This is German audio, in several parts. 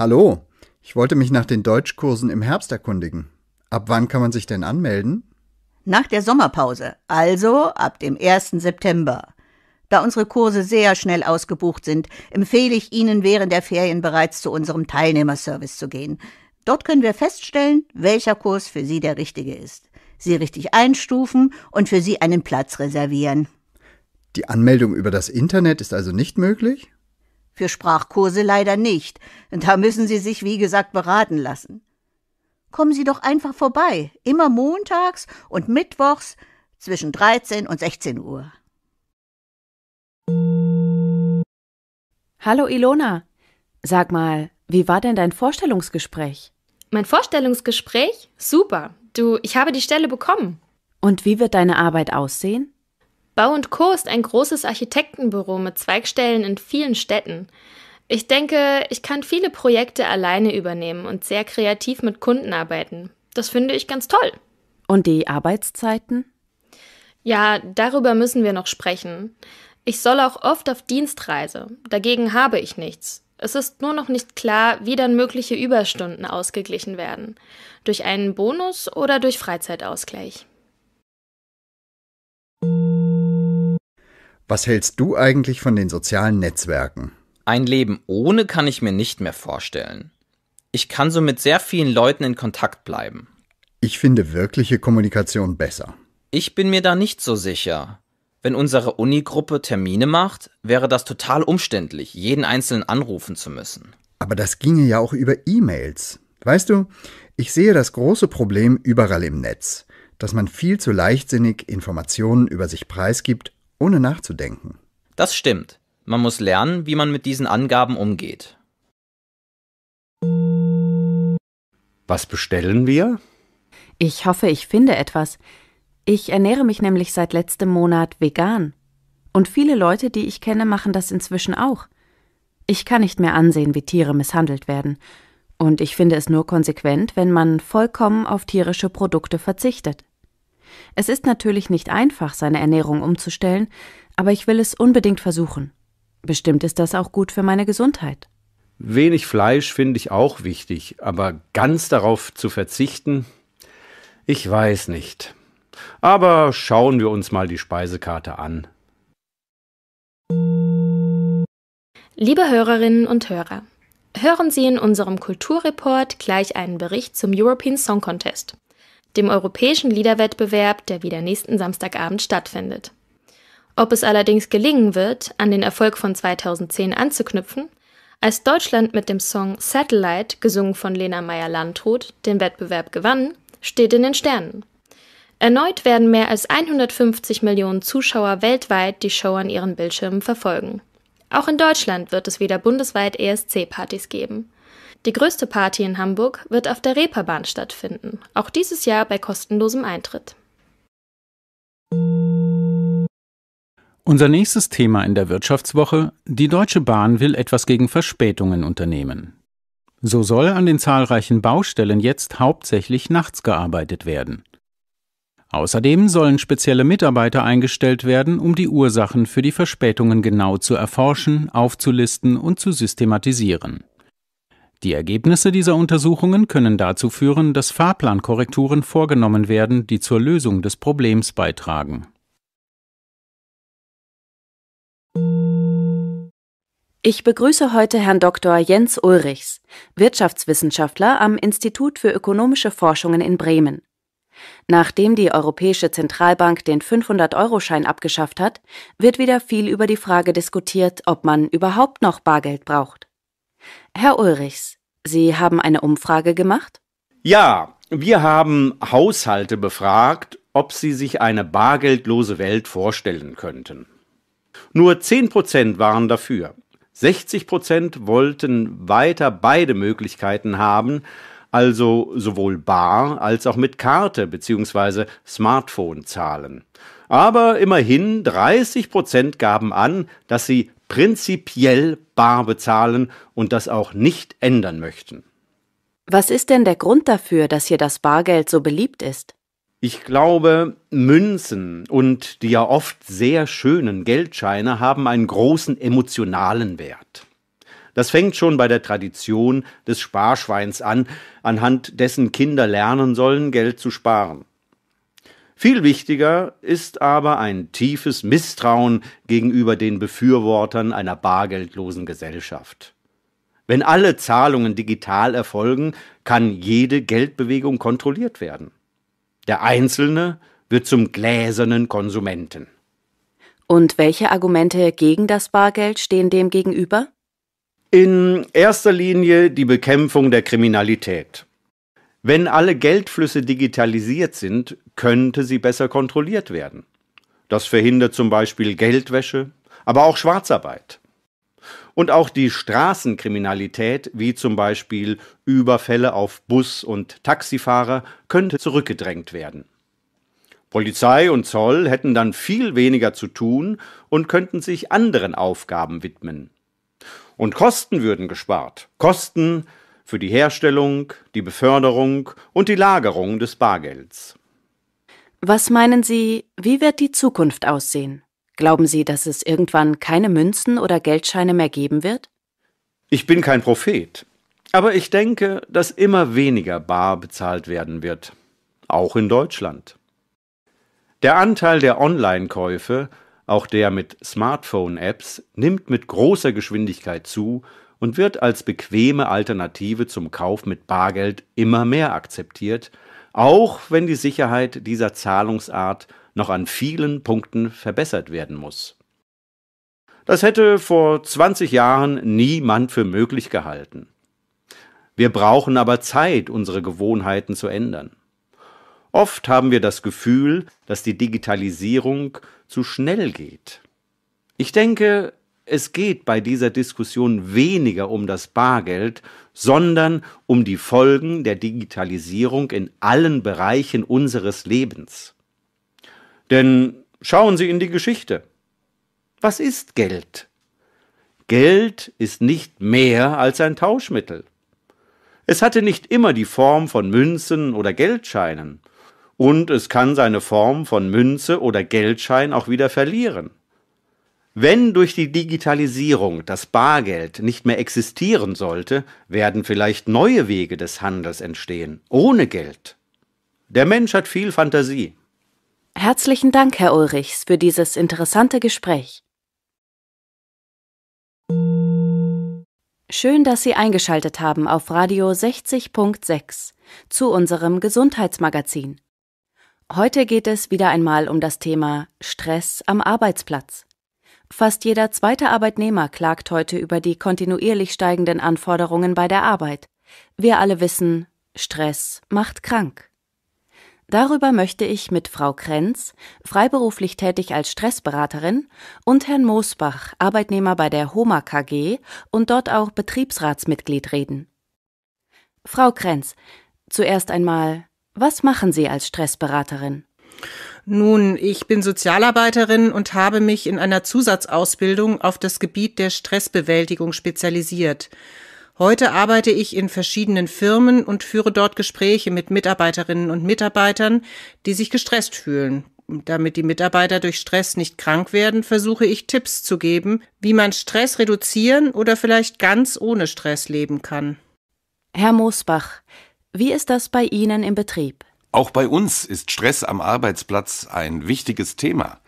Hallo, ich wollte mich nach den Deutschkursen im Herbst erkundigen. Ab wann kann man sich denn anmelden? Nach der Sommerpause, also ab dem 1. September. Da unsere Kurse sehr schnell ausgebucht sind, empfehle ich Ihnen während der Ferien bereits zu unserem Teilnehmerservice zu gehen. Dort können wir feststellen, welcher Kurs für Sie der richtige ist, Sie richtig einstufen und für Sie einen Platz reservieren. Die Anmeldung über das Internet ist also nicht möglich? Für Sprachkurse leider nicht. Da müssen Sie sich, wie gesagt, beraten lassen. Kommen Sie doch einfach vorbei, immer montags und mittwochs zwischen 13 und 16 Uhr. Hallo Ilona, sag mal, wie war denn dein Vorstellungsgespräch? Mein Vorstellungsgespräch? Super. Du, ich habe die Stelle bekommen. Und wie wird deine Arbeit aussehen? Bau Co. ist ein großes Architektenbüro mit Zweigstellen in vielen Städten. Ich denke, ich kann viele Projekte alleine übernehmen und sehr kreativ mit Kunden arbeiten. Das finde ich ganz toll. Und die Arbeitszeiten? Ja, darüber müssen wir noch sprechen. Ich soll auch oft auf Dienstreise. Dagegen habe ich nichts. Es ist nur noch nicht klar, wie dann mögliche Überstunden ausgeglichen werden. Durch einen Bonus oder durch Freizeitausgleich. Was hältst du eigentlich von den sozialen Netzwerken? Ein Leben ohne kann ich mir nicht mehr vorstellen. Ich kann so mit sehr vielen Leuten in Kontakt bleiben. Ich finde wirkliche Kommunikation besser. Ich bin mir da nicht so sicher. Wenn unsere Unigruppe Termine macht, wäre das total umständlich, jeden einzelnen anrufen zu müssen. Aber das ginge ja auch über E-Mails. Weißt du, ich sehe das große Problem überall im Netz, dass man viel zu leichtsinnig Informationen über sich preisgibt ohne nachzudenken. Das stimmt. Man muss lernen, wie man mit diesen Angaben umgeht. Was bestellen wir? Ich hoffe, ich finde etwas. Ich ernähre mich nämlich seit letztem Monat vegan. Und viele Leute, die ich kenne, machen das inzwischen auch. Ich kann nicht mehr ansehen, wie Tiere misshandelt werden. Und ich finde es nur konsequent, wenn man vollkommen auf tierische Produkte verzichtet. Es ist natürlich nicht einfach, seine Ernährung umzustellen, aber ich will es unbedingt versuchen. Bestimmt ist das auch gut für meine Gesundheit. Wenig Fleisch finde ich auch wichtig, aber ganz darauf zu verzichten, ich weiß nicht. Aber schauen wir uns mal die Speisekarte an. Liebe Hörerinnen und Hörer, hören Sie in unserem Kulturreport gleich einen Bericht zum European Song Contest dem europäischen Liederwettbewerb, der wieder nächsten Samstagabend stattfindet. Ob es allerdings gelingen wird, an den Erfolg von 2010 anzuknüpfen, als Deutschland mit dem Song Satellite, gesungen von Lena Meyer-Landrut, den Wettbewerb gewann, steht in den Sternen. Erneut werden mehr als 150 Millionen Zuschauer weltweit die Show an ihren Bildschirmen verfolgen. Auch in Deutschland wird es wieder bundesweit ESC-Partys geben. Die größte Party in Hamburg wird auf der Reeperbahn stattfinden, auch dieses Jahr bei kostenlosem Eintritt. Unser nächstes Thema in der Wirtschaftswoche: Die Deutsche Bahn will etwas gegen Verspätungen unternehmen. So soll an den zahlreichen Baustellen jetzt hauptsächlich nachts gearbeitet werden. Außerdem sollen spezielle Mitarbeiter eingestellt werden, um die Ursachen für die Verspätungen genau zu erforschen, aufzulisten und zu systematisieren. Die Ergebnisse dieser Untersuchungen können dazu führen, dass Fahrplankorrekturen vorgenommen werden, die zur Lösung des Problems beitragen. Ich begrüße heute Herrn Dr. Jens Ulrichs, Wirtschaftswissenschaftler am Institut für ökonomische Forschungen in Bremen. Nachdem die Europäische Zentralbank den 500-Euro-Schein abgeschafft hat, wird wieder viel über die Frage diskutiert, ob man überhaupt noch Bargeld braucht. Herr Ulrichs, Sie haben eine Umfrage gemacht? Ja, wir haben Haushalte befragt, ob sie sich eine bargeldlose Welt vorstellen könnten. Nur 10 waren dafür. 60 wollten weiter beide Möglichkeiten haben, also sowohl bar als auch mit Karte bzw. Smartphone zahlen. Aber immerhin 30 gaben an, dass sie prinzipiell bar bezahlen und das auch nicht ändern möchten. Was ist denn der Grund dafür, dass hier das Bargeld so beliebt ist? Ich glaube, Münzen und die ja oft sehr schönen Geldscheine haben einen großen emotionalen Wert. Das fängt schon bei der Tradition des Sparschweins an, anhand dessen Kinder lernen sollen, Geld zu sparen. Viel wichtiger ist aber ein tiefes Misstrauen gegenüber den Befürwortern einer bargeldlosen Gesellschaft. Wenn alle Zahlungen digital erfolgen, kann jede Geldbewegung kontrolliert werden. Der Einzelne wird zum gläsernen Konsumenten. Und welche Argumente gegen das Bargeld stehen dem gegenüber? In erster Linie die Bekämpfung der Kriminalität. Wenn alle Geldflüsse digitalisiert sind, könnte sie besser kontrolliert werden. Das verhindert zum Beispiel Geldwäsche, aber auch Schwarzarbeit. Und auch die Straßenkriminalität, wie zum Beispiel Überfälle auf Bus- und Taxifahrer, könnte zurückgedrängt werden. Polizei und Zoll hätten dann viel weniger zu tun und könnten sich anderen Aufgaben widmen. Und Kosten würden gespart. Kosten, für die Herstellung, die Beförderung und die Lagerung des Bargelds. Was meinen Sie, wie wird die Zukunft aussehen? Glauben Sie, dass es irgendwann keine Münzen oder Geldscheine mehr geben wird? Ich bin kein Prophet, aber ich denke, dass immer weniger bar bezahlt werden wird, auch in Deutschland. Der Anteil der Online-Käufe, auch der mit Smartphone-Apps, nimmt mit großer Geschwindigkeit zu und wird als bequeme Alternative zum Kauf mit Bargeld immer mehr akzeptiert, auch wenn die Sicherheit dieser Zahlungsart noch an vielen Punkten verbessert werden muss. Das hätte vor 20 Jahren niemand für möglich gehalten. Wir brauchen aber Zeit, unsere Gewohnheiten zu ändern. Oft haben wir das Gefühl, dass die Digitalisierung zu schnell geht. Ich denke, es geht bei dieser Diskussion weniger um das Bargeld, sondern um die Folgen der Digitalisierung in allen Bereichen unseres Lebens. Denn schauen Sie in die Geschichte. Was ist Geld? Geld ist nicht mehr als ein Tauschmittel. Es hatte nicht immer die Form von Münzen oder Geldscheinen, und es kann seine Form von Münze oder Geldschein auch wieder verlieren. Wenn durch die Digitalisierung das Bargeld nicht mehr existieren sollte, werden vielleicht neue Wege des Handels entstehen, ohne Geld. Der Mensch hat viel Fantasie. Herzlichen Dank, Herr Ulrichs, für dieses interessante Gespräch. Schön, dass Sie eingeschaltet haben auf Radio 60.6 zu unserem Gesundheitsmagazin. Heute geht es wieder einmal um das Thema Stress am Arbeitsplatz. Fast jeder zweite Arbeitnehmer klagt heute über die kontinuierlich steigenden Anforderungen bei der Arbeit. Wir alle wissen, Stress macht krank. Darüber möchte ich mit Frau Krenz, freiberuflich tätig als Stressberaterin, und Herrn Moosbach, Arbeitnehmer bei der Homa KG und dort auch Betriebsratsmitglied reden. Frau Krenz, zuerst einmal, was machen Sie als Stressberaterin? Nun, ich bin Sozialarbeiterin und habe mich in einer Zusatzausbildung auf das Gebiet der Stressbewältigung spezialisiert. Heute arbeite ich in verschiedenen Firmen und führe dort Gespräche mit Mitarbeiterinnen und Mitarbeitern, die sich gestresst fühlen. Damit die Mitarbeiter durch Stress nicht krank werden, versuche ich Tipps zu geben, wie man Stress reduzieren oder vielleicht ganz ohne Stress leben kann. Herr Mosbach, wie ist das bei Ihnen im Betrieb? Auch bei uns ist Stress am Arbeitsplatz ein wichtiges Thema.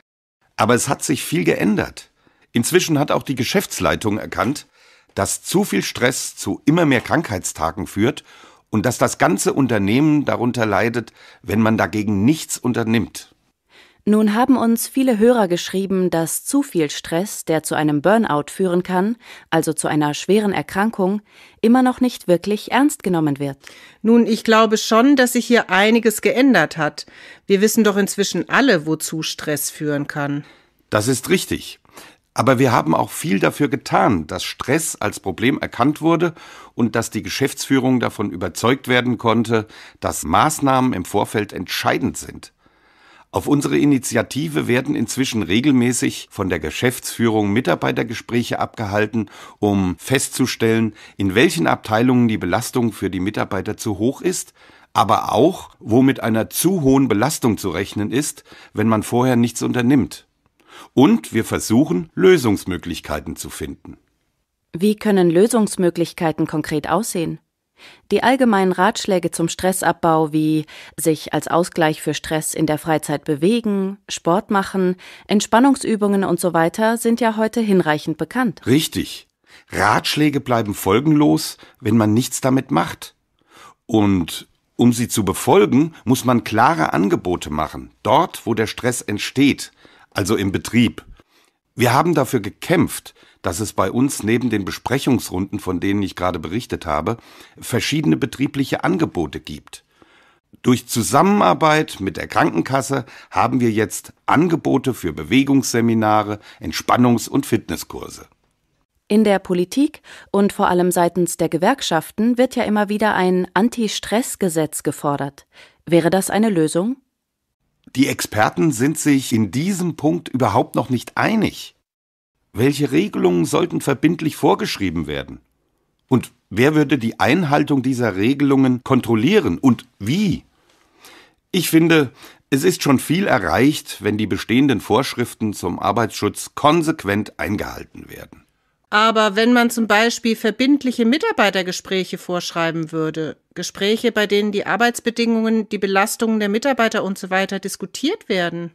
Aber es hat sich viel geändert. Inzwischen hat auch die Geschäftsleitung erkannt, dass zu viel Stress zu immer mehr Krankheitstagen führt und dass das ganze Unternehmen darunter leidet, wenn man dagegen nichts unternimmt. Nun haben uns viele Hörer geschrieben, dass zu viel Stress, der zu einem Burnout führen kann, also zu einer schweren Erkrankung, immer noch nicht wirklich ernst genommen wird. Nun, ich glaube schon, dass sich hier einiges geändert hat. Wir wissen doch inzwischen alle, wozu Stress führen kann. Das ist richtig. Aber wir haben auch viel dafür getan, dass Stress als Problem erkannt wurde und dass die Geschäftsführung davon überzeugt werden konnte, dass Maßnahmen im Vorfeld entscheidend sind. Auf unsere Initiative werden inzwischen regelmäßig von der Geschäftsführung Mitarbeitergespräche abgehalten, um festzustellen, in welchen Abteilungen die Belastung für die Mitarbeiter zu hoch ist, aber auch, wo mit einer zu hohen Belastung zu rechnen ist, wenn man vorher nichts unternimmt. Und wir versuchen, Lösungsmöglichkeiten zu finden. Wie können Lösungsmöglichkeiten konkret aussehen? Die allgemeinen Ratschläge zum Stressabbau wie sich als Ausgleich für Stress in der Freizeit bewegen, Sport machen, Entspannungsübungen und so weiter sind ja heute hinreichend bekannt. Richtig. Ratschläge bleiben folgenlos, wenn man nichts damit macht. Und um sie zu befolgen, muss man klare Angebote machen, dort wo der Stress entsteht, also im Betrieb. Wir haben dafür gekämpft, dass es bei uns neben den Besprechungsrunden, von denen ich gerade berichtet habe, verschiedene betriebliche Angebote gibt. Durch Zusammenarbeit mit der Krankenkasse haben wir jetzt Angebote für Bewegungsseminare, Entspannungs- und Fitnesskurse. In der Politik und vor allem seitens der Gewerkschaften wird ja immer wieder ein Anti-Stress-Gesetz gefordert. Wäre das eine Lösung? Die Experten sind sich in diesem Punkt überhaupt noch nicht einig. Welche Regelungen sollten verbindlich vorgeschrieben werden? Und wer würde die Einhaltung dieser Regelungen kontrollieren und wie? Ich finde, es ist schon viel erreicht, wenn die bestehenden Vorschriften zum Arbeitsschutz konsequent eingehalten werden. Aber wenn man zum Beispiel verbindliche Mitarbeitergespräche vorschreiben würde, Gespräche, bei denen die Arbeitsbedingungen, die Belastungen der Mitarbeiter usw. So diskutiert werden.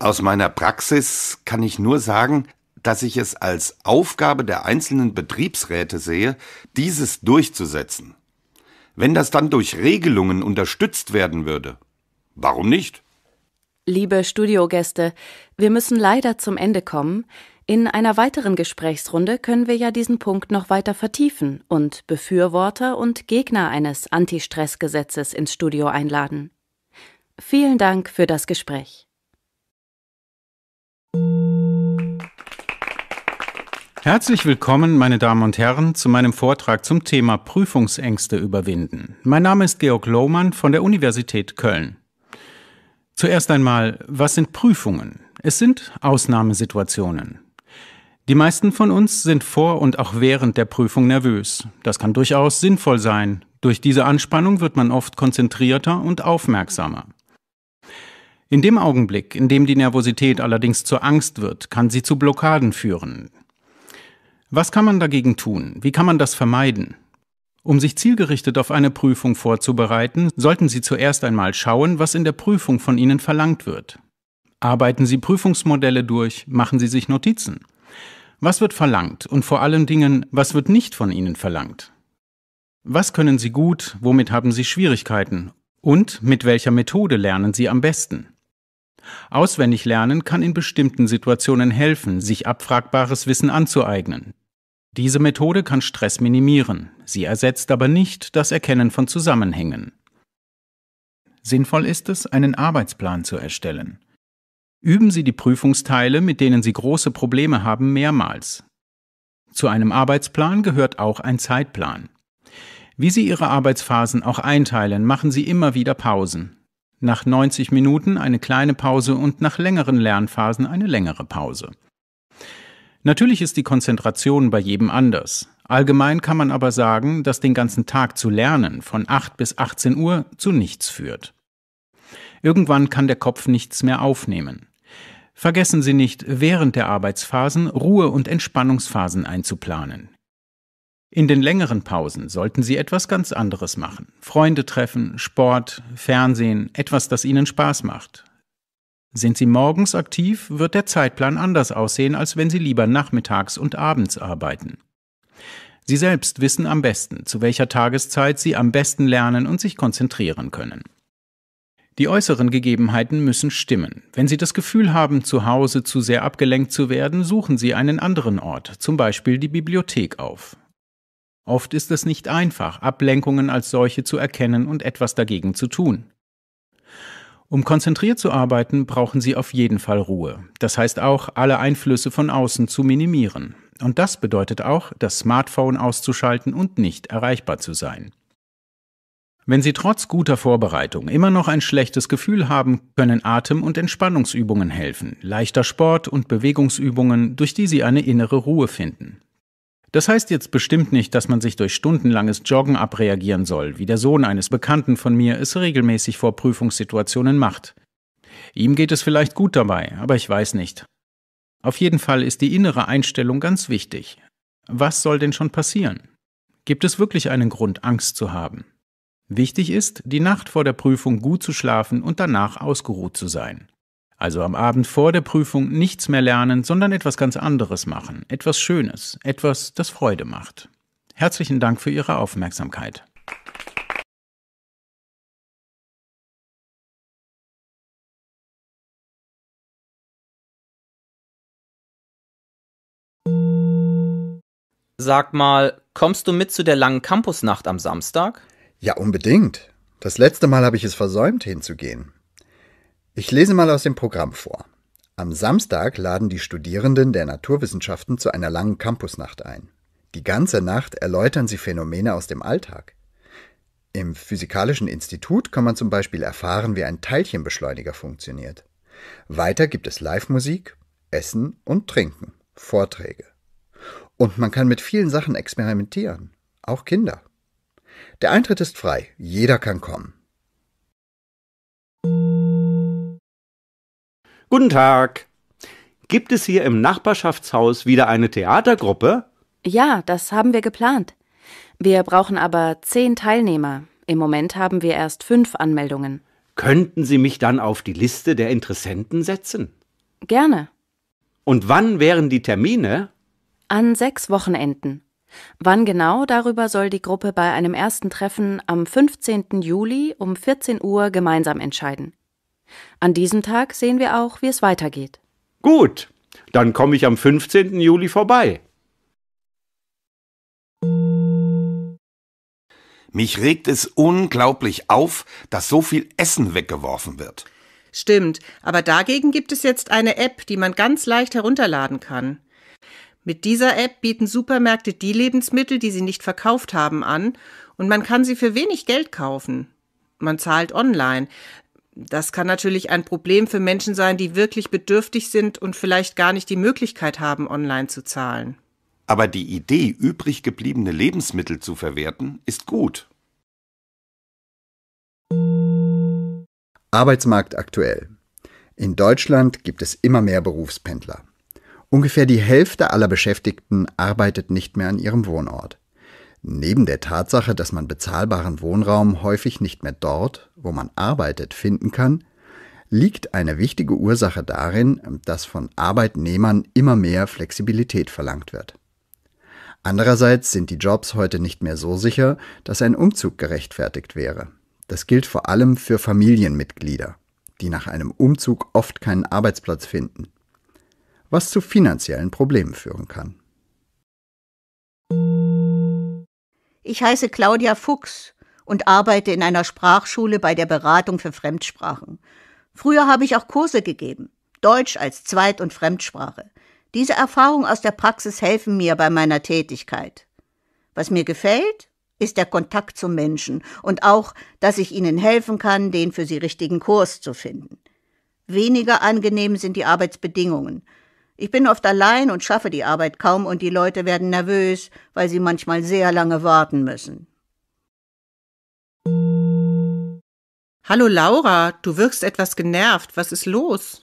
Aus meiner Praxis kann ich nur sagen, dass ich es als Aufgabe der einzelnen Betriebsräte sehe, dieses durchzusetzen. Wenn das dann durch Regelungen unterstützt werden würde, warum nicht? Liebe Studiogäste, wir müssen leider zum Ende kommen. In einer weiteren Gesprächsrunde können wir ja diesen Punkt noch weiter vertiefen und Befürworter und Gegner eines Anti-Stress-Gesetzes ins Studio einladen. Vielen Dank für das Gespräch. Herzlich willkommen, meine Damen und Herren, zu meinem Vortrag zum Thema Prüfungsängste überwinden. Mein Name ist Georg Lohmann von der Universität Köln. Zuerst einmal, was sind Prüfungen? Es sind Ausnahmesituationen. Die meisten von uns sind vor und auch während der Prüfung nervös. Das kann durchaus sinnvoll sein. Durch diese Anspannung wird man oft konzentrierter und aufmerksamer. In dem Augenblick, in dem die Nervosität allerdings zur Angst wird, kann sie zu Blockaden führen. Was kann man dagegen tun? Wie kann man das vermeiden? Um sich zielgerichtet auf eine Prüfung vorzubereiten, sollten Sie zuerst einmal schauen, was in der Prüfung von Ihnen verlangt wird. Arbeiten Sie Prüfungsmodelle durch, machen Sie sich Notizen. Was wird verlangt und vor allen Dingen, was wird nicht von Ihnen verlangt? Was können Sie gut, womit haben Sie Schwierigkeiten und mit welcher Methode lernen Sie am besten? Auswendig lernen kann in bestimmten Situationen helfen, sich abfragbares Wissen anzueignen. Diese Methode kann Stress minimieren, sie ersetzt aber nicht das Erkennen von Zusammenhängen. Sinnvoll ist es, einen Arbeitsplan zu erstellen. Üben Sie die Prüfungsteile, mit denen Sie große Probleme haben, mehrmals. Zu einem Arbeitsplan gehört auch ein Zeitplan. Wie Sie Ihre Arbeitsphasen auch einteilen, machen Sie immer wieder Pausen. Nach 90 Minuten eine kleine Pause und nach längeren Lernphasen eine längere Pause. Natürlich ist die Konzentration bei jedem anders. Allgemein kann man aber sagen, dass den ganzen Tag zu lernen von 8 bis 18 Uhr zu nichts führt. Irgendwann kann der Kopf nichts mehr aufnehmen. Vergessen Sie nicht, während der Arbeitsphasen Ruhe- und Entspannungsphasen einzuplanen. In den längeren Pausen sollten Sie etwas ganz anderes machen. Freunde treffen, Sport, Fernsehen, etwas, das Ihnen Spaß macht. Sind Sie morgens aktiv, wird der Zeitplan anders aussehen, als wenn Sie lieber nachmittags und abends arbeiten. Sie selbst wissen am besten, zu welcher Tageszeit Sie am besten lernen und sich konzentrieren können. Die äußeren Gegebenheiten müssen stimmen. Wenn Sie das Gefühl haben, zu Hause zu sehr abgelenkt zu werden, suchen Sie einen anderen Ort, zum Beispiel die Bibliothek auf. Oft ist es nicht einfach, Ablenkungen als solche zu erkennen und etwas dagegen zu tun. Um konzentriert zu arbeiten, brauchen Sie auf jeden Fall Ruhe. Das heißt auch, alle Einflüsse von außen zu minimieren. Und das bedeutet auch, das Smartphone auszuschalten und nicht erreichbar zu sein. Wenn Sie trotz guter Vorbereitung immer noch ein schlechtes Gefühl haben, können Atem- und Entspannungsübungen helfen, leichter Sport und Bewegungsübungen, durch die Sie eine innere Ruhe finden. Das heißt jetzt bestimmt nicht, dass man sich durch stundenlanges Joggen abreagieren soll, wie der Sohn eines Bekannten von mir es regelmäßig vor Prüfungssituationen macht. Ihm geht es vielleicht gut dabei, aber ich weiß nicht. Auf jeden Fall ist die innere Einstellung ganz wichtig. Was soll denn schon passieren? Gibt es wirklich einen Grund, Angst zu haben? Wichtig ist, die Nacht vor der Prüfung gut zu schlafen und danach ausgeruht zu sein. Also am Abend vor der Prüfung nichts mehr lernen, sondern etwas ganz anderes machen, etwas Schönes, etwas, das Freude macht. Herzlichen Dank für Ihre Aufmerksamkeit. Sag mal, kommst du mit zu der langen Campusnacht am Samstag? Ja, unbedingt. Das letzte Mal habe ich es versäumt, hinzugehen. Ich lese mal aus dem Programm vor. Am Samstag laden die Studierenden der Naturwissenschaften zu einer langen Campusnacht ein. Die ganze Nacht erläutern sie Phänomene aus dem Alltag. Im Physikalischen Institut kann man zum Beispiel erfahren, wie ein Teilchenbeschleuniger funktioniert. Weiter gibt es Live-Musik, Essen und Trinken, Vorträge. Und man kann mit vielen Sachen experimentieren, auch Kinder. Der Eintritt ist frei, jeder kann kommen. Guten Tag. Gibt es hier im Nachbarschaftshaus wieder eine Theatergruppe? Ja, das haben wir geplant. Wir brauchen aber zehn Teilnehmer. Im Moment haben wir erst fünf Anmeldungen. Könnten Sie mich dann auf die Liste der Interessenten setzen? Gerne. Und wann wären die Termine? An sechs Wochenenden. Wann genau darüber soll die Gruppe bei einem ersten Treffen am 15. Juli um 14 Uhr gemeinsam entscheiden. An diesem Tag sehen wir auch, wie es weitergeht. Gut, dann komme ich am 15. Juli vorbei. Mich regt es unglaublich auf, dass so viel Essen weggeworfen wird. Stimmt, aber dagegen gibt es jetzt eine App, die man ganz leicht herunterladen kann. Mit dieser App bieten Supermärkte die Lebensmittel, die sie nicht verkauft haben, an und man kann sie für wenig Geld kaufen. Man zahlt online. Das kann natürlich ein Problem für Menschen sein, die wirklich bedürftig sind und vielleicht gar nicht die Möglichkeit haben, online zu zahlen. Aber die Idee, übrig gebliebene Lebensmittel zu verwerten, ist gut. Arbeitsmarkt aktuell. In Deutschland gibt es immer mehr Berufspendler. Ungefähr die Hälfte aller Beschäftigten arbeitet nicht mehr an ihrem Wohnort. Neben der Tatsache, dass man bezahlbaren Wohnraum häufig nicht mehr dort, wo man arbeitet, finden kann, liegt eine wichtige Ursache darin, dass von Arbeitnehmern immer mehr Flexibilität verlangt wird. Andererseits sind die Jobs heute nicht mehr so sicher, dass ein Umzug gerechtfertigt wäre. Das gilt vor allem für Familienmitglieder, die nach einem Umzug oft keinen Arbeitsplatz finden, was zu finanziellen Problemen führen kann. Ich heiße Claudia Fuchs und arbeite in einer Sprachschule bei der Beratung für Fremdsprachen. Früher habe ich auch Kurse gegeben, Deutsch als Zweit- und Fremdsprache. Diese Erfahrungen aus der Praxis helfen mir bei meiner Tätigkeit. Was mir gefällt, ist der Kontakt zum Menschen und auch, dass ich ihnen helfen kann, den für sie richtigen Kurs zu finden. Weniger angenehm sind die Arbeitsbedingungen. Ich bin oft allein und schaffe die Arbeit kaum und die Leute werden nervös, weil sie manchmal sehr lange warten müssen. Hallo Laura, du wirkst etwas genervt. Was ist los?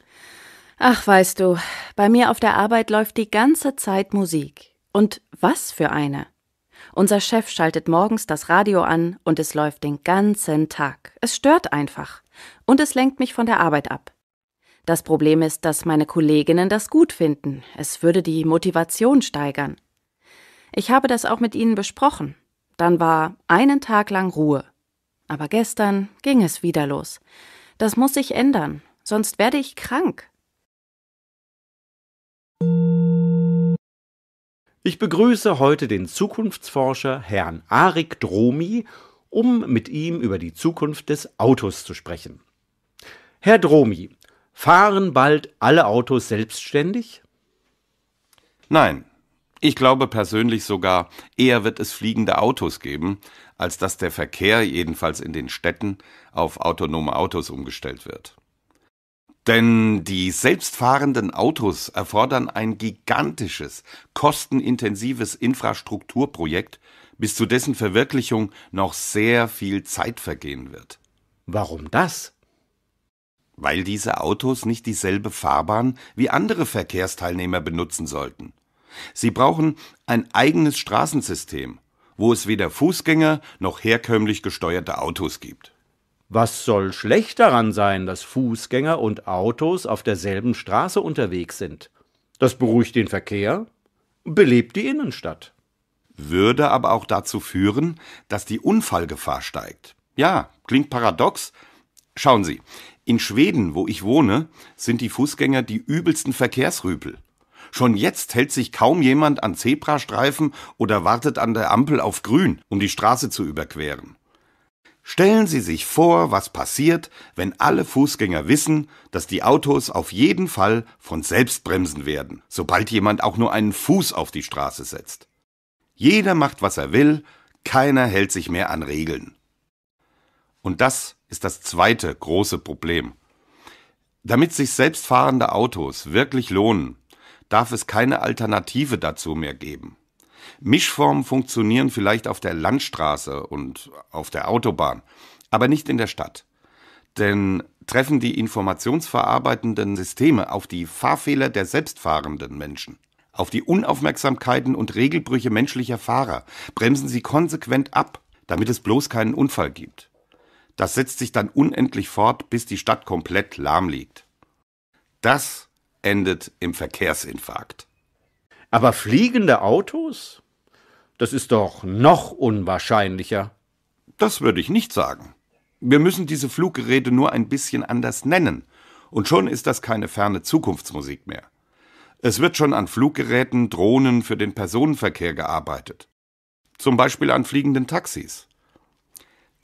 Ach, weißt du, bei mir auf der Arbeit läuft die ganze Zeit Musik. Und was für eine. Unser Chef schaltet morgens das Radio an und es läuft den ganzen Tag. Es stört einfach. Und es lenkt mich von der Arbeit ab. Das Problem ist, dass meine Kolleginnen das gut finden. Es würde die Motivation steigern. Ich habe das auch mit ihnen besprochen. Dann war einen Tag lang Ruhe. Aber gestern ging es wieder los. Das muss sich ändern, sonst werde ich krank. Ich begrüße heute den Zukunftsforscher Herrn Arik Dromi, um mit ihm über die Zukunft des Autos zu sprechen. Herr Dromi, Fahren bald alle Autos selbstständig? Nein. Ich glaube persönlich sogar, eher wird es fliegende Autos geben, als dass der Verkehr, jedenfalls in den Städten, auf autonome Autos umgestellt wird. Denn die selbstfahrenden Autos erfordern ein gigantisches, kostenintensives Infrastrukturprojekt, bis zu dessen Verwirklichung noch sehr viel Zeit vergehen wird. Warum das? weil diese Autos nicht dieselbe Fahrbahn wie andere Verkehrsteilnehmer benutzen sollten. Sie brauchen ein eigenes Straßensystem, wo es weder Fußgänger noch herkömmlich gesteuerte Autos gibt. Was soll schlecht daran sein, dass Fußgänger und Autos auf derselben Straße unterwegs sind? Das beruhigt den Verkehr, belebt die Innenstadt. Würde aber auch dazu führen, dass die Unfallgefahr steigt. Ja, klingt paradox. Schauen Sie, in Schweden, wo ich wohne, sind die Fußgänger die übelsten Verkehrsrüpel. Schon jetzt hält sich kaum jemand an Zebrastreifen oder wartet an der Ampel auf Grün, um die Straße zu überqueren. Stellen Sie sich vor, was passiert, wenn alle Fußgänger wissen, dass die Autos auf jeden Fall von selbst bremsen werden, sobald jemand auch nur einen Fuß auf die Straße setzt. Jeder macht, was er will, keiner hält sich mehr an Regeln. Und das ist das zweite große Problem. Damit sich selbstfahrende Autos wirklich lohnen, darf es keine Alternative dazu mehr geben. Mischformen funktionieren vielleicht auf der Landstraße und auf der Autobahn, aber nicht in der Stadt. Denn treffen die informationsverarbeitenden Systeme auf die Fahrfehler der selbstfahrenden Menschen, auf die Unaufmerksamkeiten und Regelbrüche menschlicher Fahrer, bremsen sie konsequent ab, damit es bloß keinen Unfall gibt. Das setzt sich dann unendlich fort, bis die Stadt komplett lahm liegt. Das endet im Verkehrsinfarkt. Aber fliegende Autos? Das ist doch noch unwahrscheinlicher. Das würde ich nicht sagen. Wir müssen diese Fluggeräte nur ein bisschen anders nennen. Und schon ist das keine ferne Zukunftsmusik mehr. Es wird schon an Fluggeräten, Drohnen für den Personenverkehr gearbeitet. Zum Beispiel an fliegenden Taxis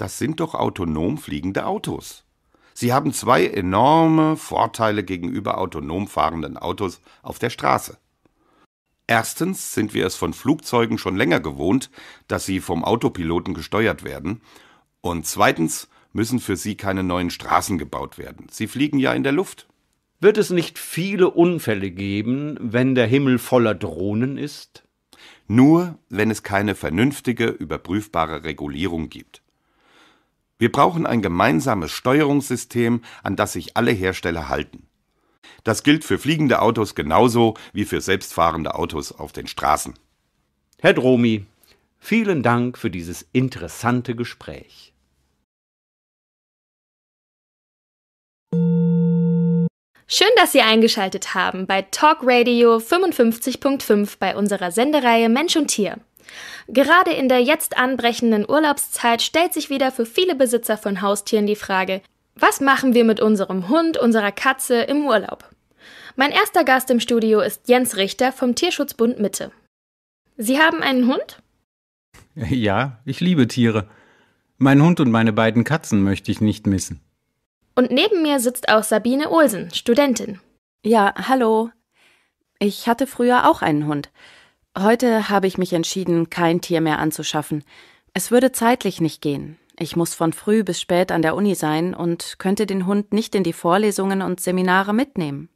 das sind doch autonom fliegende Autos. Sie haben zwei enorme Vorteile gegenüber autonom fahrenden Autos auf der Straße. Erstens sind wir es von Flugzeugen schon länger gewohnt, dass sie vom Autopiloten gesteuert werden, und zweitens müssen für sie keine neuen Straßen gebaut werden. Sie fliegen ja in der Luft. Wird es nicht viele Unfälle geben, wenn der Himmel voller Drohnen ist? Nur wenn es keine vernünftige, überprüfbare Regulierung gibt. Wir brauchen ein gemeinsames Steuerungssystem, an das sich alle Hersteller halten. Das gilt für fliegende Autos genauso wie für selbstfahrende Autos auf den Straßen. Herr Dromi, vielen Dank für dieses interessante Gespräch. Schön, dass Sie eingeschaltet haben bei Talk Radio 55.5 bei unserer Sendereihe Mensch und Tier. Gerade in der jetzt anbrechenden Urlaubszeit stellt sich wieder für viele Besitzer von Haustieren die Frage, was machen wir mit unserem Hund, unserer Katze im Urlaub? Mein erster Gast im Studio ist Jens Richter vom Tierschutzbund Mitte. Sie haben einen Hund? Ja, ich liebe Tiere. Mein Hund und meine beiden Katzen möchte ich nicht missen. Und neben mir sitzt auch Sabine Olsen, Studentin. Ja, hallo. Ich hatte früher auch einen Hund. Heute habe ich mich entschieden, kein Tier mehr anzuschaffen. Es würde zeitlich nicht gehen. Ich muss von früh bis spät an der Uni sein und könnte den Hund nicht in die Vorlesungen und Seminare mitnehmen.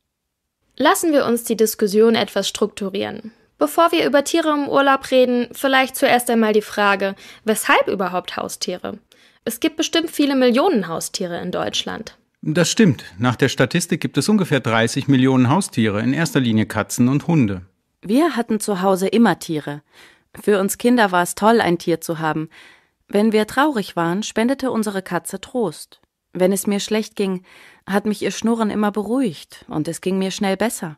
Lassen wir uns die Diskussion etwas strukturieren. Bevor wir über Tiere im Urlaub reden, vielleicht zuerst einmal die Frage, weshalb überhaupt Haustiere? Es gibt bestimmt viele Millionen Haustiere in Deutschland. Das stimmt. Nach der Statistik gibt es ungefähr 30 Millionen Haustiere, in erster Linie Katzen und Hunde. Wir hatten zu Hause immer Tiere. Für uns Kinder war es toll, ein Tier zu haben. Wenn wir traurig waren, spendete unsere Katze Trost. Wenn es mir schlecht ging, hat mich ihr Schnurren immer beruhigt und es ging mir schnell besser.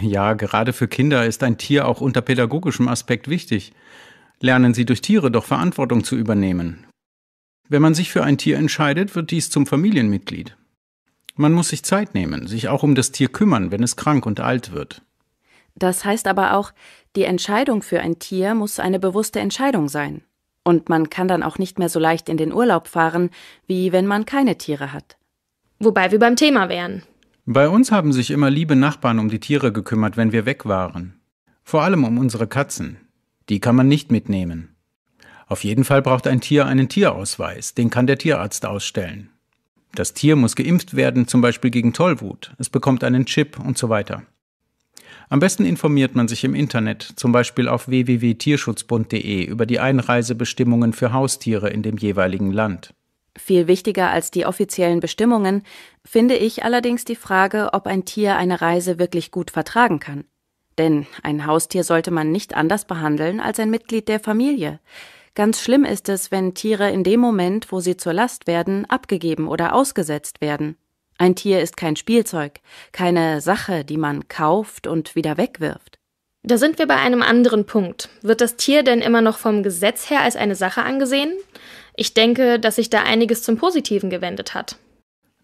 Ja, gerade für Kinder ist ein Tier auch unter pädagogischem Aspekt wichtig. Lernen sie durch Tiere doch Verantwortung zu übernehmen. Wenn man sich für ein Tier entscheidet, wird dies zum Familienmitglied. Man muss sich Zeit nehmen, sich auch um das Tier kümmern, wenn es krank und alt wird. Das heißt aber auch, die Entscheidung für ein Tier muss eine bewusste Entscheidung sein. Und man kann dann auch nicht mehr so leicht in den Urlaub fahren, wie wenn man keine Tiere hat. Wobei wir beim Thema wären. Bei uns haben sich immer liebe Nachbarn um die Tiere gekümmert, wenn wir weg waren. Vor allem um unsere Katzen. Die kann man nicht mitnehmen. Auf jeden Fall braucht ein Tier einen Tierausweis, den kann der Tierarzt ausstellen. Das Tier muss geimpft werden, zum Beispiel gegen Tollwut, es bekommt einen Chip und so weiter. Am besten informiert man sich im Internet, zum Beispiel auf www.tierschutzbund.de über die Einreisebestimmungen für Haustiere in dem jeweiligen Land. Viel wichtiger als die offiziellen Bestimmungen finde ich allerdings die Frage, ob ein Tier eine Reise wirklich gut vertragen kann. Denn ein Haustier sollte man nicht anders behandeln als ein Mitglied der Familie. Ganz schlimm ist es, wenn Tiere in dem Moment, wo sie zur Last werden, abgegeben oder ausgesetzt werden. Ein Tier ist kein Spielzeug, keine Sache, die man kauft und wieder wegwirft. Da sind wir bei einem anderen Punkt. Wird das Tier denn immer noch vom Gesetz her als eine Sache angesehen? Ich denke, dass sich da einiges zum Positiven gewendet hat.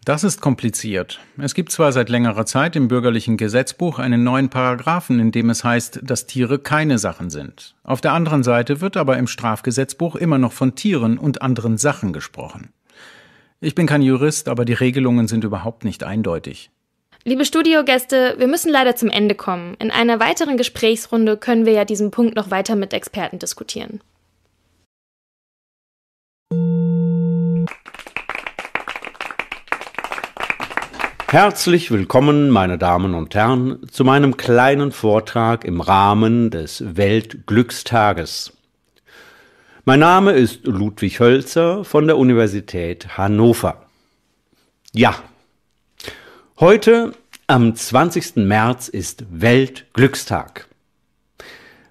Das ist kompliziert. Es gibt zwar seit längerer Zeit im bürgerlichen Gesetzbuch einen neuen Paragraphen, in dem es heißt, dass Tiere keine Sachen sind. Auf der anderen Seite wird aber im Strafgesetzbuch immer noch von Tieren und anderen Sachen gesprochen. Ich bin kein Jurist, aber die Regelungen sind überhaupt nicht eindeutig. Liebe Studiogäste, wir müssen leider zum Ende kommen. In einer weiteren Gesprächsrunde können wir ja diesen Punkt noch weiter mit Experten diskutieren. Herzlich willkommen, meine Damen und Herren, zu meinem kleinen Vortrag im Rahmen des Weltglückstages. Mein Name ist Ludwig Hölzer von der Universität Hannover. Ja, heute am 20. März ist Weltglückstag.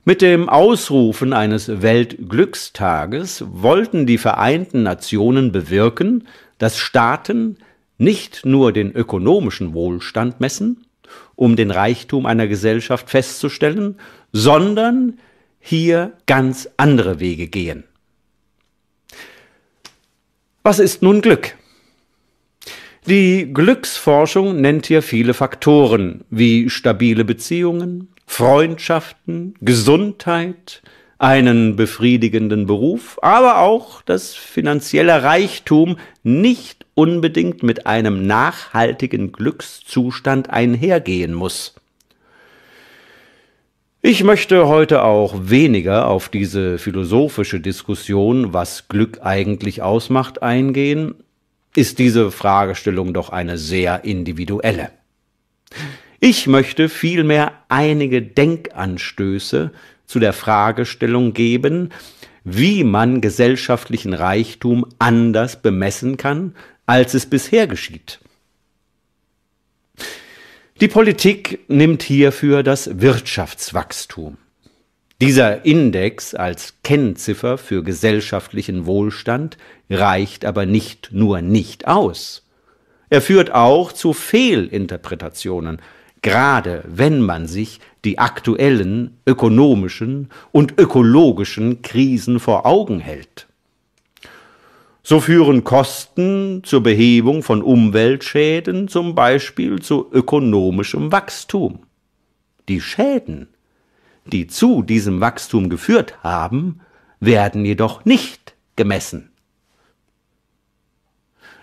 Mit dem Ausrufen eines Weltglückstages wollten die Vereinten Nationen bewirken, dass Staaten nicht nur den ökonomischen Wohlstand messen, um den Reichtum einer Gesellschaft festzustellen, sondern hier ganz andere Wege gehen. Was ist nun Glück? Die Glücksforschung nennt hier viele Faktoren wie stabile Beziehungen, Freundschaften, Gesundheit, einen befriedigenden Beruf, aber auch, dass finanzieller Reichtum nicht unbedingt mit einem nachhaltigen Glückszustand einhergehen muss. Ich möchte heute auch weniger auf diese philosophische Diskussion, was Glück eigentlich ausmacht, eingehen, ist diese Fragestellung doch eine sehr individuelle. Ich möchte vielmehr einige Denkanstöße zu der Fragestellung geben, wie man gesellschaftlichen Reichtum anders bemessen kann, als es bisher geschieht. Die Politik nimmt hierfür das Wirtschaftswachstum. Dieser Index als Kennziffer für gesellschaftlichen Wohlstand reicht aber nicht nur nicht aus. Er führt auch zu Fehlinterpretationen, gerade wenn man sich die aktuellen ökonomischen und ökologischen Krisen vor Augen hält. So führen Kosten zur Behebung von Umweltschäden zum Beispiel zu ökonomischem Wachstum. Die Schäden, die zu diesem Wachstum geführt haben, werden jedoch nicht gemessen.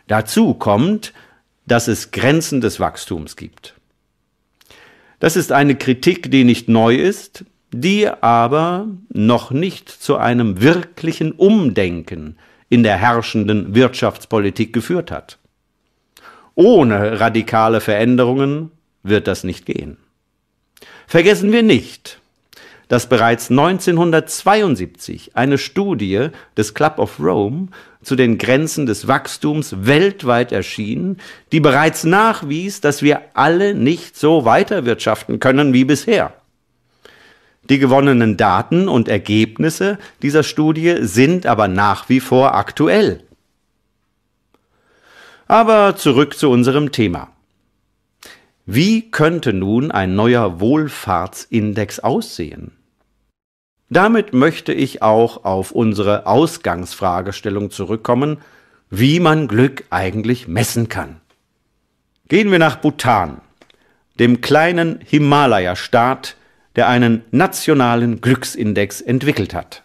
Dazu kommt, dass es Grenzen des Wachstums gibt. Das ist eine Kritik, die nicht neu ist, die aber noch nicht zu einem wirklichen Umdenken in der herrschenden Wirtschaftspolitik geführt hat. Ohne radikale Veränderungen wird das nicht gehen. Vergessen wir nicht, dass bereits 1972 eine Studie des Club of Rome zu den Grenzen des Wachstums weltweit erschien, die bereits nachwies, dass wir alle nicht so weiterwirtschaften können wie bisher. Die gewonnenen Daten und Ergebnisse dieser Studie sind aber nach wie vor aktuell. Aber zurück zu unserem Thema. Wie könnte nun ein neuer Wohlfahrtsindex aussehen? Damit möchte ich auch auf unsere Ausgangsfragestellung zurückkommen, wie man Glück eigentlich messen kann. Gehen wir nach Bhutan, dem kleinen Himalaya-Staat der einen nationalen Glücksindex entwickelt hat.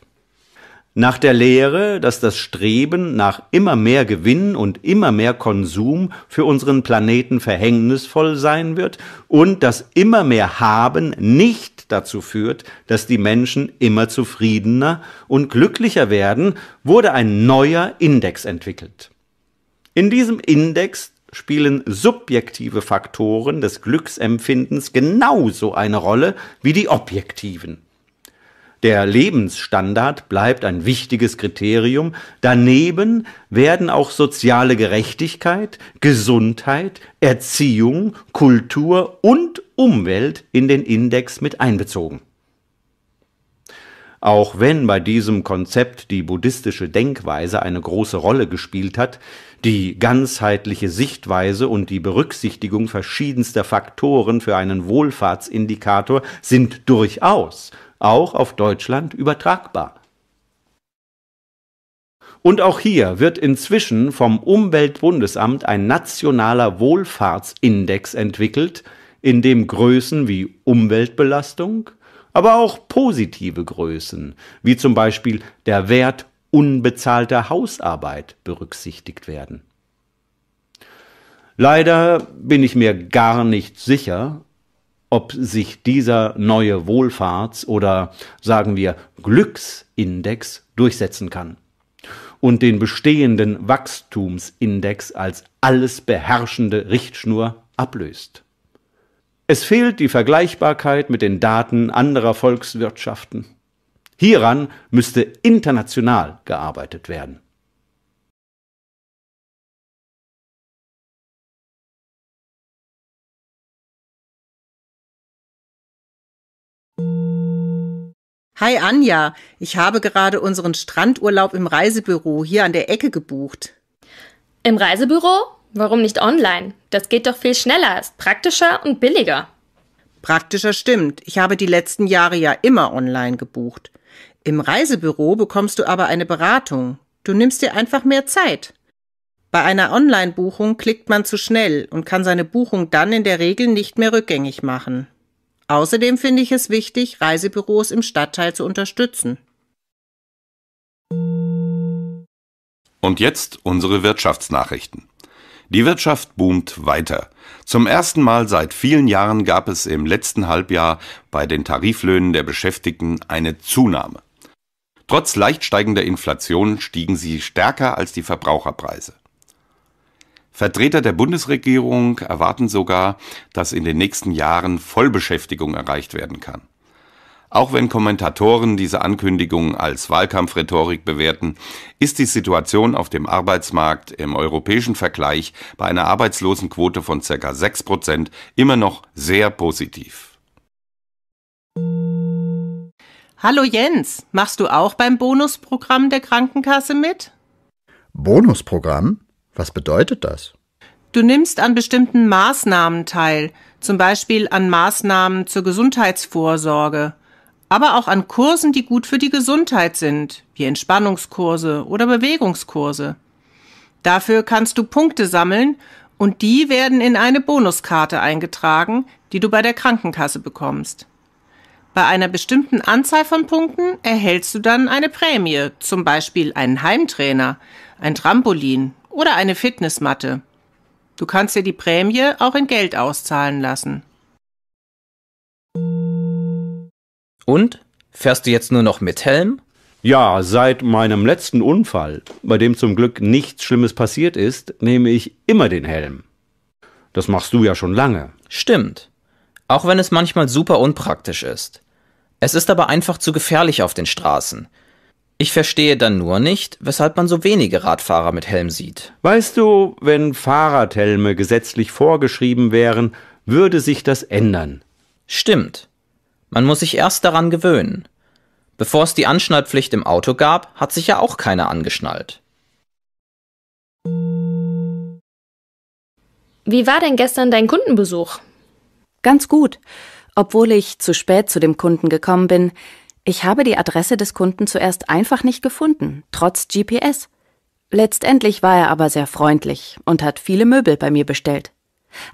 Nach der Lehre, dass das Streben nach immer mehr Gewinn und immer mehr Konsum für unseren Planeten verhängnisvoll sein wird und dass immer mehr Haben nicht dazu führt, dass die Menschen immer zufriedener und glücklicher werden, wurde ein neuer Index entwickelt. In diesem Index spielen subjektive Faktoren des Glücksempfindens genauso eine Rolle wie die objektiven. Der Lebensstandard bleibt ein wichtiges Kriterium. Daneben werden auch soziale Gerechtigkeit, Gesundheit, Erziehung, Kultur und Umwelt in den Index mit einbezogen. Auch wenn bei diesem Konzept die buddhistische Denkweise eine große Rolle gespielt hat, die ganzheitliche Sichtweise und die Berücksichtigung verschiedenster Faktoren für einen Wohlfahrtsindikator sind durchaus auch auf Deutschland übertragbar. Und auch hier wird inzwischen vom Umweltbundesamt ein nationaler Wohlfahrtsindex entwickelt, in dem Größen wie Umweltbelastung, aber auch positive Größen, wie zum Beispiel der Wert unbezahlter Hausarbeit berücksichtigt werden. Leider bin ich mir gar nicht sicher, ob sich dieser neue Wohlfahrts- oder sagen wir Glücksindex durchsetzen kann und den bestehenden Wachstumsindex als alles beherrschende Richtschnur ablöst. Es fehlt die Vergleichbarkeit mit den Daten anderer Volkswirtschaften. Hieran müsste international gearbeitet werden. Hi Anja, ich habe gerade unseren Strandurlaub im Reisebüro hier an der Ecke gebucht. Im Reisebüro? Warum nicht online? Das geht doch viel schneller, ist praktischer und billiger. Praktischer stimmt. Ich habe die letzten Jahre ja immer online gebucht. Im Reisebüro bekommst du aber eine Beratung. Du nimmst dir einfach mehr Zeit. Bei einer Online-Buchung klickt man zu schnell und kann seine Buchung dann in der Regel nicht mehr rückgängig machen. Außerdem finde ich es wichtig, Reisebüros im Stadtteil zu unterstützen. Und jetzt unsere Wirtschaftsnachrichten. Die Wirtschaft boomt weiter. Zum ersten Mal seit vielen Jahren gab es im letzten Halbjahr bei den Tariflöhnen der Beschäftigten eine Zunahme. Trotz leicht steigender Inflation stiegen sie stärker als die Verbraucherpreise. Vertreter der Bundesregierung erwarten sogar, dass in den nächsten Jahren Vollbeschäftigung erreicht werden kann. Auch wenn Kommentatoren diese Ankündigung als Wahlkampfrhetorik bewerten, ist die Situation auf dem Arbeitsmarkt im europäischen Vergleich bei einer Arbeitslosenquote von ca. 6% immer noch sehr positiv. Hallo Jens, machst du auch beim Bonusprogramm der Krankenkasse mit? Bonusprogramm? Was bedeutet das? Du nimmst an bestimmten Maßnahmen teil, zum Beispiel an Maßnahmen zur Gesundheitsvorsorge aber auch an Kursen, die gut für die Gesundheit sind, wie Entspannungskurse oder Bewegungskurse. Dafür kannst du Punkte sammeln und die werden in eine Bonuskarte eingetragen, die du bei der Krankenkasse bekommst. Bei einer bestimmten Anzahl von Punkten erhältst du dann eine Prämie, zum Beispiel einen Heimtrainer, ein Trampolin oder eine Fitnessmatte. Du kannst dir die Prämie auch in Geld auszahlen lassen. Und fährst du jetzt nur noch mit Helm? Ja, seit meinem letzten Unfall, bei dem zum Glück nichts Schlimmes passiert ist, nehme ich immer den Helm. Das machst du ja schon lange. Stimmt. Auch wenn es manchmal super unpraktisch ist. Es ist aber einfach zu gefährlich auf den Straßen. Ich verstehe dann nur nicht, weshalb man so wenige Radfahrer mit Helm sieht. Weißt du, wenn Fahrradhelme gesetzlich vorgeschrieben wären, würde sich das ändern. Stimmt. Man muss sich erst daran gewöhnen. Bevor es die Anschnallpflicht im Auto gab, hat sich ja auch keiner angeschnallt. Wie war denn gestern dein Kundenbesuch? Ganz gut. Obwohl ich zu spät zu dem Kunden gekommen bin, ich habe die Adresse des Kunden zuerst einfach nicht gefunden, trotz GPS. Letztendlich war er aber sehr freundlich und hat viele Möbel bei mir bestellt.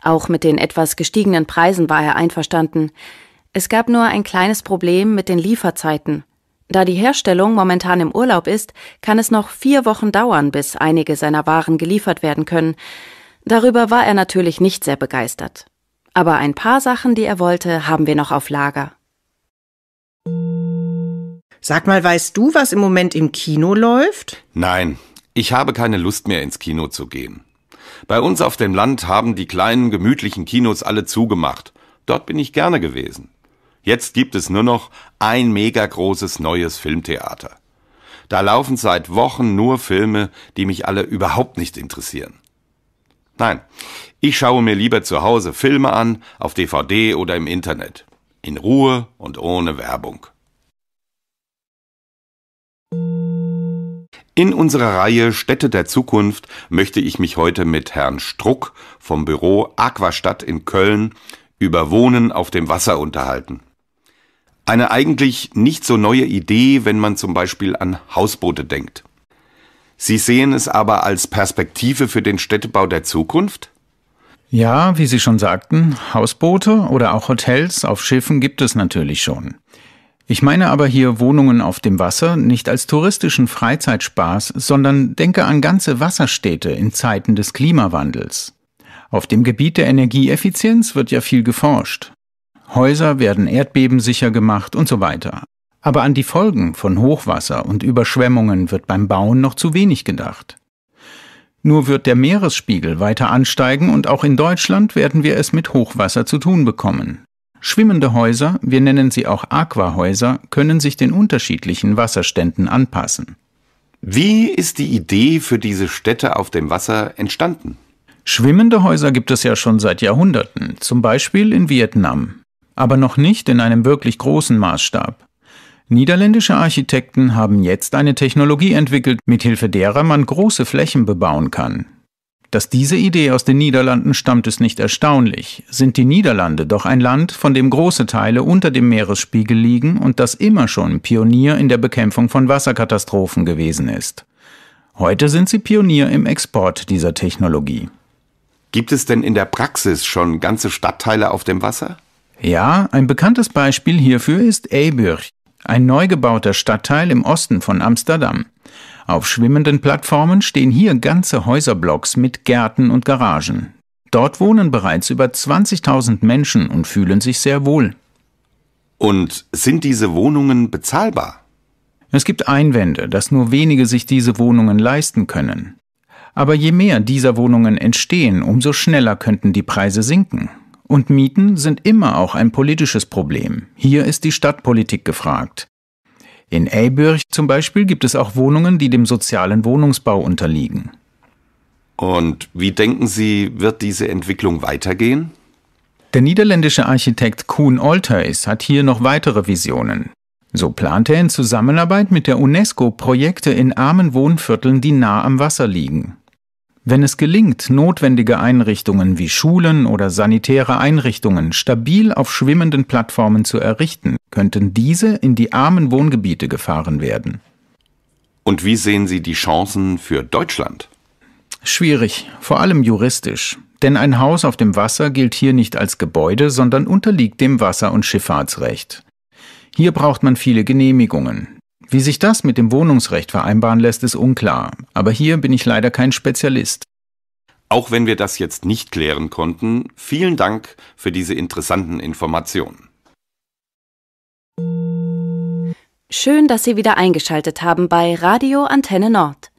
Auch mit den etwas gestiegenen Preisen war er einverstanden. Es gab nur ein kleines Problem mit den Lieferzeiten. Da die Herstellung momentan im Urlaub ist, kann es noch vier Wochen dauern, bis einige seiner Waren geliefert werden können. Darüber war er natürlich nicht sehr begeistert. Aber ein paar Sachen, die er wollte, haben wir noch auf Lager. Sag mal, weißt du, was im Moment im Kino läuft? Nein, ich habe keine Lust mehr ins Kino zu gehen. Bei uns auf dem Land haben die kleinen, gemütlichen Kinos alle zugemacht. Dort bin ich gerne gewesen. Jetzt gibt es nur noch ein megagroßes neues Filmtheater. Da laufen seit Wochen nur Filme, die mich alle überhaupt nicht interessieren. Nein, ich schaue mir lieber zu Hause Filme an, auf DVD oder im Internet. In Ruhe und ohne Werbung. In unserer Reihe Städte der Zukunft möchte ich mich heute mit Herrn Struck vom Büro Aquastadt in Köln über Wohnen auf dem Wasser unterhalten. Eine eigentlich nicht so neue Idee, wenn man zum Beispiel an Hausboote denkt. Sie sehen es aber als Perspektive für den Städtebau der Zukunft? Ja, wie Sie schon sagten, Hausboote oder auch Hotels auf Schiffen gibt es natürlich schon. Ich meine aber hier Wohnungen auf dem Wasser nicht als touristischen Freizeitspaß, sondern denke an ganze Wasserstädte in Zeiten des Klimawandels. Auf dem Gebiet der Energieeffizienz wird ja viel geforscht. Häuser werden erdbebensicher gemacht und so weiter. Aber an die Folgen von Hochwasser und Überschwemmungen wird beim Bauen noch zu wenig gedacht. Nur wird der Meeresspiegel weiter ansteigen und auch in Deutschland werden wir es mit Hochwasser zu tun bekommen. Schwimmende Häuser, wir nennen sie auch Aquahäuser, können sich den unterschiedlichen Wasserständen anpassen. Wie ist die Idee für diese Städte auf dem Wasser entstanden? Schwimmende Häuser gibt es ja schon seit Jahrhunderten, zum Beispiel in Vietnam aber noch nicht in einem wirklich großen Maßstab. Niederländische Architekten haben jetzt eine Technologie entwickelt, mithilfe derer man große Flächen bebauen kann. Dass diese Idee aus den Niederlanden stammt, ist nicht erstaunlich, sind die Niederlande doch ein Land, von dem große Teile unter dem Meeresspiegel liegen und das immer schon Pionier in der Bekämpfung von Wasserkatastrophen gewesen ist. Heute sind sie Pionier im Export dieser Technologie. Gibt es denn in der Praxis schon ganze Stadtteile auf dem Wasser? Ja, ein bekanntes Beispiel hierfür ist Eyburg, ein neu gebauter Stadtteil im Osten von Amsterdam. Auf schwimmenden Plattformen stehen hier ganze Häuserblocks mit Gärten und Garagen. Dort wohnen bereits über 20.000 Menschen und fühlen sich sehr wohl. Und sind diese Wohnungen bezahlbar? Es gibt Einwände, dass nur wenige sich diese Wohnungen leisten können. Aber je mehr dieser Wohnungen entstehen, umso schneller könnten die Preise sinken. Und Mieten sind immer auch ein politisches Problem. Hier ist die Stadtpolitik gefragt. In Elbürg zum Beispiel gibt es auch Wohnungen, die dem sozialen Wohnungsbau unterliegen. Und wie denken Sie, wird diese Entwicklung weitergehen? Der niederländische Architekt Kuhn Olters hat hier noch weitere Visionen. So plant er in Zusammenarbeit mit der UNESCO Projekte in armen Wohnvierteln, die nah am Wasser liegen. Wenn es gelingt, notwendige Einrichtungen wie Schulen oder sanitäre Einrichtungen stabil auf schwimmenden Plattformen zu errichten, könnten diese in die armen Wohngebiete gefahren werden. Und wie sehen Sie die Chancen für Deutschland? Schwierig, vor allem juristisch. Denn ein Haus auf dem Wasser gilt hier nicht als Gebäude, sondern unterliegt dem Wasser- und Schifffahrtsrecht. Hier braucht man viele Genehmigungen, wie sich das mit dem Wohnungsrecht vereinbaren lässt, ist unklar, aber hier bin ich leider kein Spezialist. Auch wenn wir das jetzt nicht klären konnten, vielen Dank für diese interessanten Informationen. Schön, dass Sie wieder eingeschaltet haben bei Radio Antenne Nord.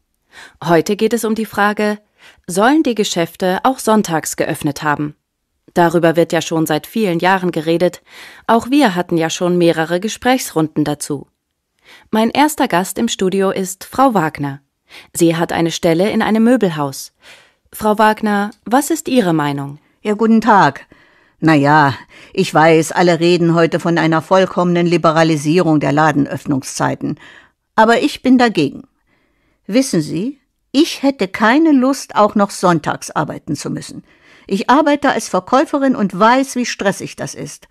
Heute geht es um die Frage, sollen die Geschäfte auch sonntags geöffnet haben? Darüber wird ja schon seit vielen Jahren geredet, auch wir hatten ja schon mehrere Gesprächsrunden dazu. Mein erster Gast im Studio ist Frau Wagner. Sie hat eine Stelle in einem Möbelhaus. Frau Wagner, was ist Ihre Meinung? Ja, guten Tag. Na ja, ich weiß, alle reden heute von einer vollkommenen Liberalisierung der Ladenöffnungszeiten. Aber ich bin dagegen. Wissen Sie, ich hätte keine Lust, auch noch sonntags arbeiten zu müssen. Ich arbeite als Verkäuferin und weiß, wie stressig das ist.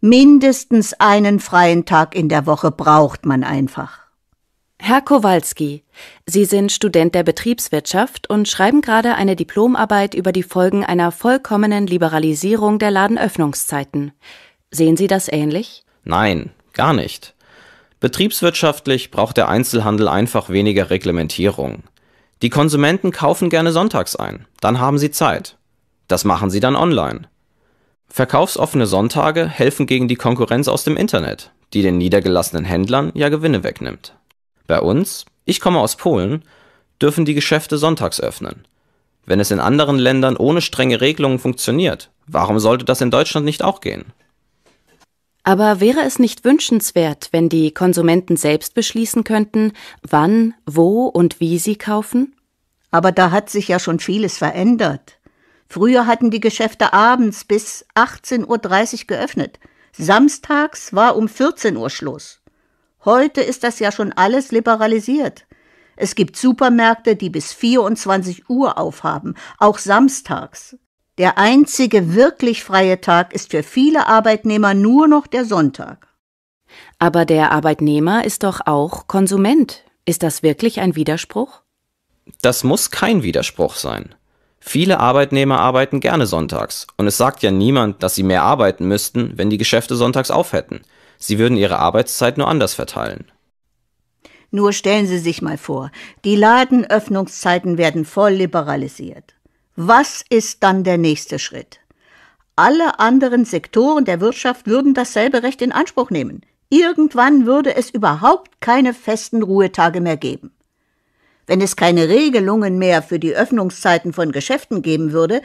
Mindestens einen freien Tag in der Woche braucht man einfach. Herr Kowalski, Sie sind Student der Betriebswirtschaft und schreiben gerade eine Diplomarbeit über die Folgen einer vollkommenen Liberalisierung der Ladenöffnungszeiten. Sehen Sie das ähnlich? Nein, gar nicht. Betriebswirtschaftlich braucht der Einzelhandel einfach weniger Reglementierung. Die Konsumenten kaufen gerne sonntags ein, dann haben sie Zeit. Das machen sie dann online. Verkaufsoffene Sonntage helfen gegen die Konkurrenz aus dem Internet, die den niedergelassenen Händlern ja Gewinne wegnimmt. Bei uns – ich komme aus Polen – dürfen die Geschäfte sonntags öffnen. Wenn es in anderen Ländern ohne strenge Regelungen funktioniert, warum sollte das in Deutschland nicht auch gehen? Aber wäre es nicht wünschenswert, wenn die Konsumenten selbst beschließen könnten, wann, wo und wie sie kaufen? Aber da hat sich ja schon vieles verändert. Früher hatten die Geschäfte abends bis 18.30 Uhr geöffnet. Samstags war um 14 Uhr Schluss. Heute ist das ja schon alles liberalisiert. Es gibt Supermärkte, die bis 24 Uhr aufhaben, auch samstags. Der einzige wirklich freie Tag ist für viele Arbeitnehmer nur noch der Sonntag. Aber der Arbeitnehmer ist doch auch Konsument. Ist das wirklich ein Widerspruch? Das muss kein Widerspruch sein. Viele Arbeitnehmer arbeiten gerne sonntags, und es sagt ja niemand, dass sie mehr arbeiten müssten, wenn die Geschäfte sonntags aufhätten, sie würden ihre Arbeitszeit nur anders verteilen. Nur stellen Sie sich mal vor, die Ladenöffnungszeiten werden voll liberalisiert. Was ist dann der nächste Schritt? Alle anderen Sektoren der Wirtschaft würden dasselbe Recht in Anspruch nehmen. Irgendwann würde es überhaupt keine festen Ruhetage mehr geben. Wenn es keine Regelungen mehr für die Öffnungszeiten von Geschäften geben würde,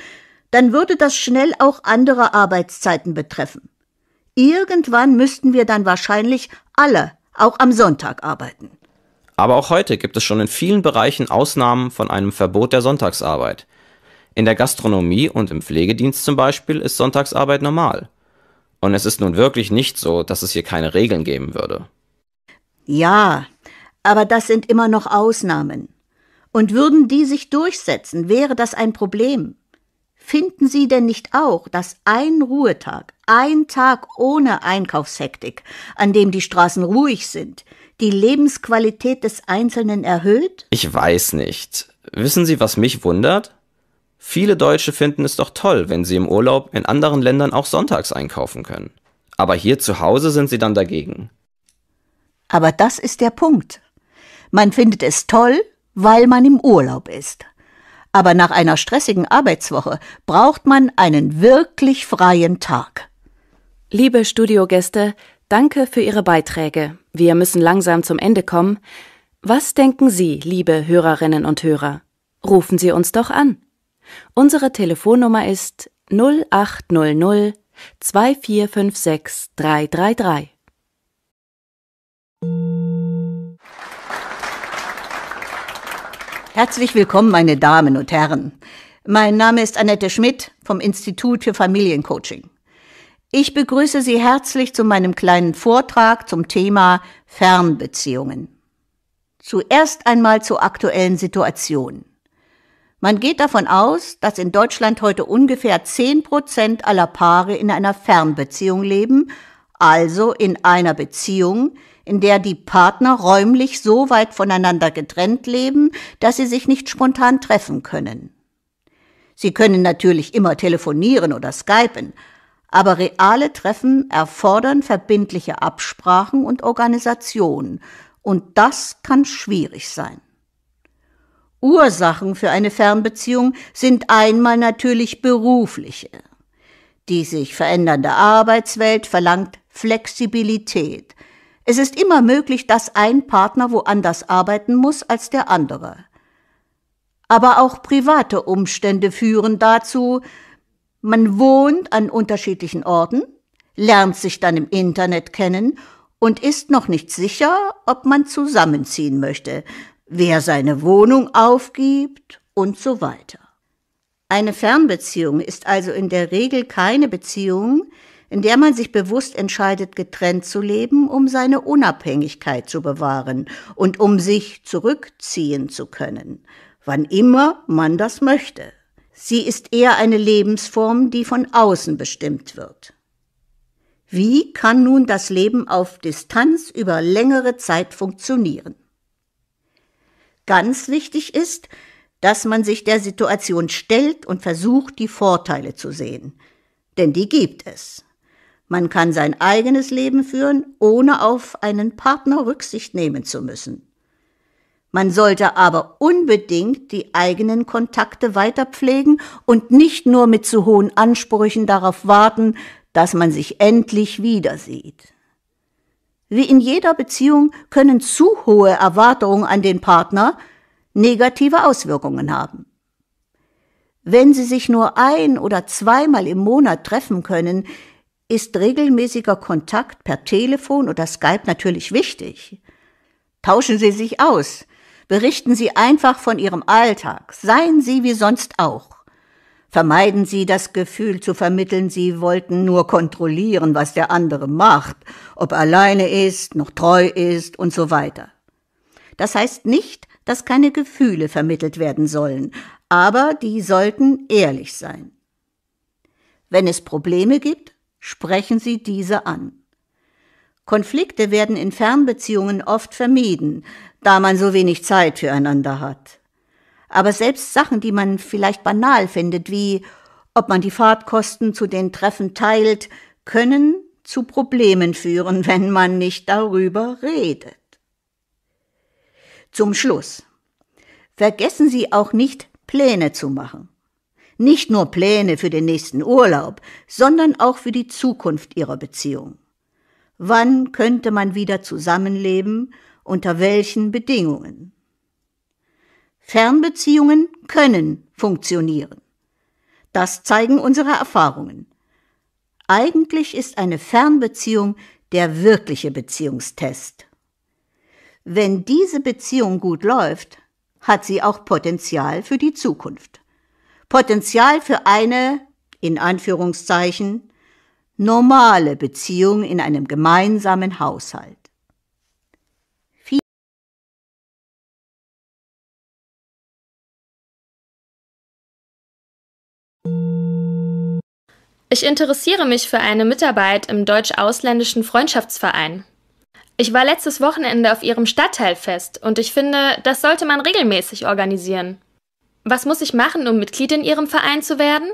dann würde das schnell auch andere Arbeitszeiten betreffen. Irgendwann müssten wir dann wahrscheinlich alle, auch am Sonntag, arbeiten. Aber auch heute gibt es schon in vielen Bereichen Ausnahmen von einem Verbot der Sonntagsarbeit. In der Gastronomie und im Pflegedienst zum Beispiel ist Sonntagsarbeit normal. Und es ist nun wirklich nicht so, dass es hier keine Regeln geben würde. Ja, aber das sind immer noch Ausnahmen. Und würden die sich durchsetzen, wäre das ein Problem. Finden Sie denn nicht auch, dass ein Ruhetag, ein Tag ohne Einkaufshektik, an dem die Straßen ruhig sind, die Lebensqualität des Einzelnen erhöht? Ich weiß nicht. Wissen Sie, was mich wundert? Viele Deutsche finden es doch toll, wenn sie im Urlaub in anderen Ländern auch sonntags einkaufen können. Aber hier zu Hause sind sie dann dagegen. Aber das ist der Punkt. Man findet es toll, weil man im Urlaub ist. Aber nach einer stressigen Arbeitswoche braucht man einen wirklich freien Tag. Liebe Studiogäste, danke für Ihre Beiträge. Wir müssen langsam zum Ende kommen. Was denken Sie, liebe Hörerinnen und Hörer? Rufen Sie uns doch an. Unsere Telefonnummer ist 0800 2456 333. Herzlich willkommen, meine Damen und Herren. Mein Name ist Annette Schmidt vom Institut für Familiencoaching. Ich begrüße Sie herzlich zu meinem kleinen Vortrag zum Thema Fernbeziehungen. Zuerst einmal zur aktuellen Situation. Man geht davon aus, dass in Deutschland heute ungefähr 10 Prozent aller Paare in einer Fernbeziehung leben also in einer Beziehung, in der die Partner räumlich so weit voneinander getrennt leben, dass sie sich nicht spontan treffen können. Sie können natürlich immer telefonieren oder skypen, aber reale Treffen erfordern verbindliche Absprachen und Organisation, und das kann schwierig sein. Ursachen für eine Fernbeziehung sind einmal natürlich berufliche. Die sich verändernde Arbeitswelt verlangt Flexibilität. Es ist immer möglich, dass ein Partner woanders arbeiten muss als der andere. Aber auch private Umstände führen dazu, man wohnt an unterschiedlichen Orten, lernt sich dann im Internet kennen und ist noch nicht sicher, ob man zusammenziehen möchte, wer seine Wohnung aufgibt und so weiter. Eine Fernbeziehung ist also in der Regel keine Beziehung, in der man sich bewusst entscheidet, getrennt zu leben, um seine Unabhängigkeit zu bewahren und um sich zurückziehen zu können, wann immer man das möchte. Sie ist eher eine Lebensform, die von außen bestimmt wird. Wie kann nun das Leben auf Distanz über längere Zeit funktionieren? Ganz wichtig ist, dass man sich der Situation stellt und versucht, die Vorteile zu sehen. Denn die gibt es. Man kann sein eigenes Leben führen, ohne auf einen Partner Rücksicht nehmen zu müssen. Man sollte aber unbedingt die eigenen Kontakte weiter pflegen und nicht nur mit zu hohen Ansprüchen darauf warten, dass man sich endlich wieder sieht. Wie in jeder Beziehung können zu hohe Erwartungen an den Partner negative Auswirkungen haben. Wenn sie sich nur ein oder zweimal im Monat treffen können, ist regelmäßiger Kontakt per Telefon oder Skype natürlich wichtig. Tauschen Sie sich aus, berichten Sie einfach von Ihrem Alltag, seien Sie wie sonst auch. Vermeiden Sie das Gefühl zu vermitteln, Sie wollten nur kontrollieren, was der andere macht, ob er alleine ist, noch treu ist und so weiter. Das heißt nicht, dass keine Gefühle vermittelt werden sollen, aber die sollten ehrlich sein. Wenn es Probleme gibt, sprechen Sie diese an. Konflikte werden in Fernbeziehungen oft vermieden, da man so wenig Zeit füreinander hat. Aber selbst Sachen, die man vielleicht banal findet, wie ob man die Fahrtkosten zu den Treffen teilt, können zu Problemen führen, wenn man nicht darüber redet. Zum Schluss. Vergessen Sie auch nicht, Pläne zu machen. Nicht nur Pläne für den nächsten Urlaub, sondern auch für die Zukunft Ihrer Beziehung. Wann könnte man wieder zusammenleben? Unter welchen Bedingungen? Fernbeziehungen können funktionieren. Das zeigen unsere Erfahrungen. Eigentlich ist eine Fernbeziehung der wirkliche Beziehungstest. Wenn diese Beziehung gut läuft, hat sie auch Potenzial für die Zukunft. Potenzial für eine, in Anführungszeichen, normale Beziehung in einem gemeinsamen Haushalt. Ich interessiere mich für eine Mitarbeit im deutsch-ausländischen Freundschaftsverein. Ich war letztes Wochenende auf ihrem Stadtteilfest und ich finde, das sollte man regelmäßig organisieren. Was muss ich machen, um Mitglied in Ihrem Verein zu werden?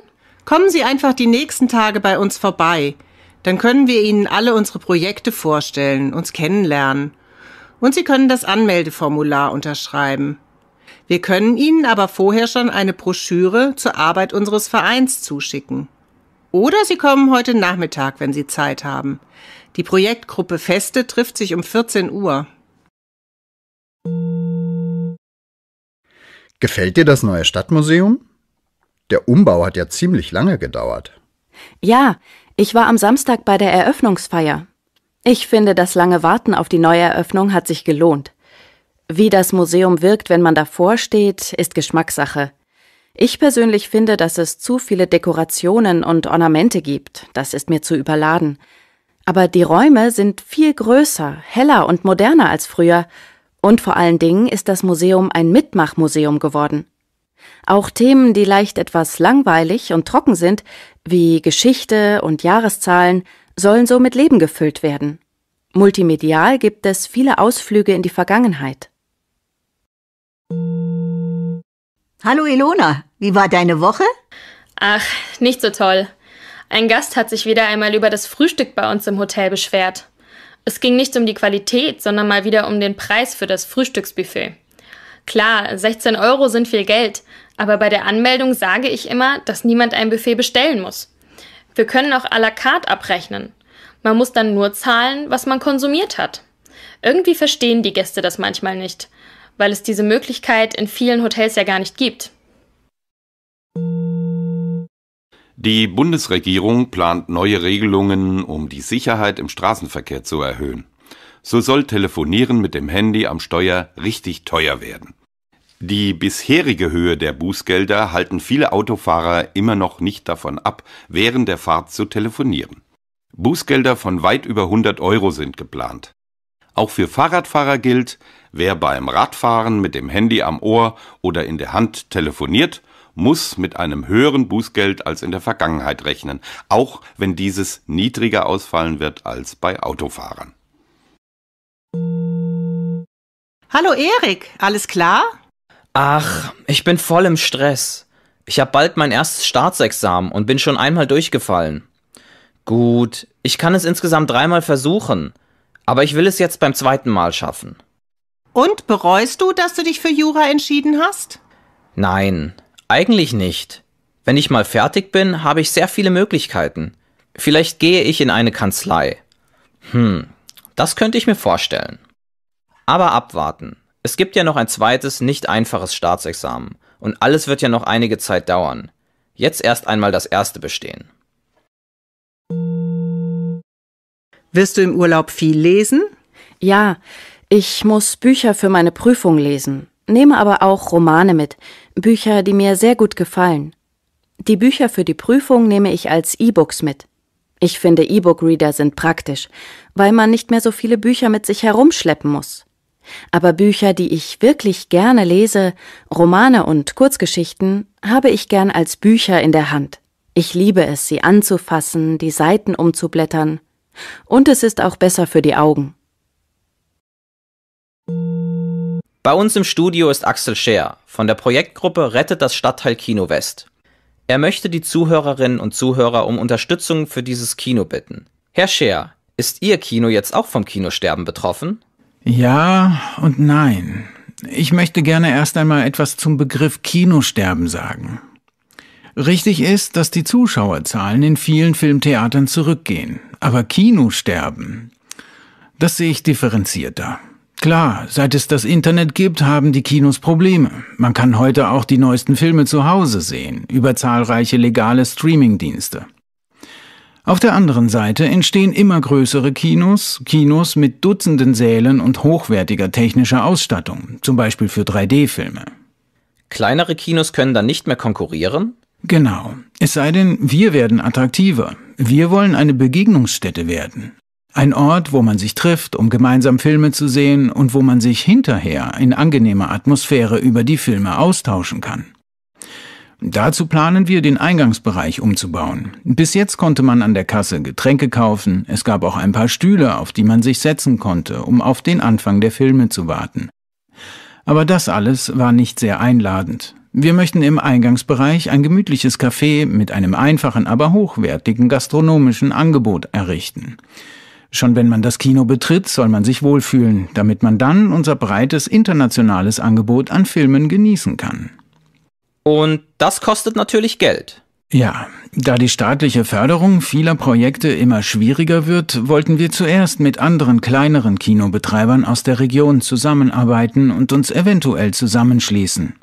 Kommen Sie einfach die nächsten Tage bei uns vorbei. Dann können wir Ihnen alle unsere Projekte vorstellen, uns kennenlernen. Und Sie können das Anmeldeformular unterschreiben. Wir können Ihnen aber vorher schon eine Broschüre zur Arbeit unseres Vereins zuschicken. Oder Sie kommen heute Nachmittag, wenn Sie Zeit haben. Die Projektgruppe Feste trifft sich um 14 Uhr. Gefällt dir das neue Stadtmuseum? Der Umbau hat ja ziemlich lange gedauert. Ja, ich war am Samstag bei der Eröffnungsfeier. Ich finde, das lange Warten auf die Neueröffnung hat sich gelohnt. Wie das Museum wirkt, wenn man davor steht, ist Geschmackssache. Ich persönlich finde, dass es zu viele Dekorationen und Ornamente gibt. Das ist mir zu überladen. Aber die Räume sind viel größer, heller und moderner als früher. Und vor allen Dingen ist das Museum ein Mitmachmuseum geworden. Auch Themen, die leicht etwas langweilig und trocken sind, wie Geschichte und Jahreszahlen, sollen so mit Leben gefüllt werden. Multimedial gibt es viele Ausflüge in die Vergangenheit. Hallo Ilona, wie war deine Woche? Ach, nicht so toll. Ein Gast hat sich wieder einmal über das Frühstück bei uns im Hotel beschwert. Es ging nicht um die Qualität, sondern mal wieder um den Preis für das Frühstücksbuffet. Klar, 16 Euro sind viel Geld, aber bei der Anmeldung sage ich immer, dass niemand ein Buffet bestellen muss. Wir können auch à la carte abrechnen. Man muss dann nur zahlen, was man konsumiert hat. Irgendwie verstehen die Gäste das manchmal nicht, weil es diese Möglichkeit in vielen Hotels ja gar nicht gibt. Die Bundesregierung plant neue Regelungen, um die Sicherheit im Straßenverkehr zu erhöhen. So soll Telefonieren mit dem Handy am Steuer richtig teuer werden. Die bisherige Höhe der Bußgelder halten viele Autofahrer immer noch nicht davon ab, während der Fahrt zu telefonieren. Bußgelder von weit über 100 Euro sind geplant. Auch für Fahrradfahrer gilt, wer beim Radfahren mit dem Handy am Ohr oder in der Hand telefoniert, muss mit einem höheren Bußgeld als in der Vergangenheit rechnen, auch wenn dieses niedriger ausfallen wird als bei Autofahrern. Hallo Erik, alles klar? Ach, ich bin voll im Stress. Ich habe bald mein erstes Staatsexamen und bin schon einmal durchgefallen. Gut, ich kann es insgesamt dreimal versuchen, aber ich will es jetzt beim zweiten Mal schaffen. Und bereust du, dass du dich für Jura entschieden hast? Nein, eigentlich nicht. Wenn ich mal fertig bin, habe ich sehr viele Möglichkeiten. Vielleicht gehe ich in eine Kanzlei. Hm, das könnte ich mir vorstellen. Aber abwarten. Es gibt ja noch ein zweites, nicht einfaches Staatsexamen. Und alles wird ja noch einige Zeit dauern. Jetzt erst einmal das erste bestehen. Wirst du im Urlaub viel lesen? Ja, ich muss Bücher für meine Prüfung lesen nehme aber auch Romane mit, Bücher, die mir sehr gut gefallen. Die Bücher für die Prüfung nehme ich als E-Books mit. Ich finde, E-Book-Reader sind praktisch, weil man nicht mehr so viele Bücher mit sich herumschleppen muss. Aber Bücher, die ich wirklich gerne lese, Romane und Kurzgeschichten, habe ich gern als Bücher in der Hand. Ich liebe es, sie anzufassen, die Seiten umzublättern. Und es ist auch besser für die Augen. Bei uns im Studio ist Axel Scheer von der Projektgruppe Rettet das Stadtteil Kino West. Er möchte die Zuhörerinnen und Zuhörer um Unterstützung für dieses Kino bitten. Herr Scheer, ist Ihr Kino jetzt auch vom Kinosterben betroffen? Ja und nein. Ich möchte gerne erst einmal etwas zum Begriff Kinosterben sagen. Richtig ist, dass die Zuschauerzahlen in vielen Filmtheatern zurückgehen, aber Kinosterben, das sehe ich differenzierter. Klar, seit es das Internet gibt, haben die Kinos Probleme. Man kann heute auch die neuesten Filme zu Hause sehen, über zahlreiche legale Streamingdienste. Auf der anderen Seite entstehen immer größere Kinos, Kinos mit Dutzenden Sälen und hochwertiger technischer Ausstattung, zum Beispiel für 3D-Filme. Kleinere Kinos können dann nicht mehr konkurrieren? Genau. Es sei denn, wir werden attraktiver. Wir wollen eine Begegnungsstätte werden. Ein Ort, wo man sich trifft, um gemeinsam Filme zu sehen und wo man sich hinterher in angenehmer Atmosphäre über die Filme austauschen kann. Dazu planen wir, den Eingangsbereich umzubauen. Bis jetzt konnte man an der Kasse Getränke kaufen, es gab auch ein paar Stühle, auf die man sich setzen konnte, um auf den Anfang der Filme zu warten. Aber das alles war nicht sehr einladend. Wir möchten im Eingangsbereich ein gemütliches Café mit einem einfachen, aber hochwertigen gastronomischen Angebot errichten. Schon wenn man das Kino betritt, soll man sich wohlfühlen, damit man dann unser breites internationales Angebot an Filmen genießen kann. Und das kostet natürlich Geld. Ja, da die staatliche Förderung vieler Projekte immer schwieriger wird, wollten wir zuerst mit anderen kleineren Kinobetreibern aus der Region zusammenarbeiten und uns eventuell zusammenschließen.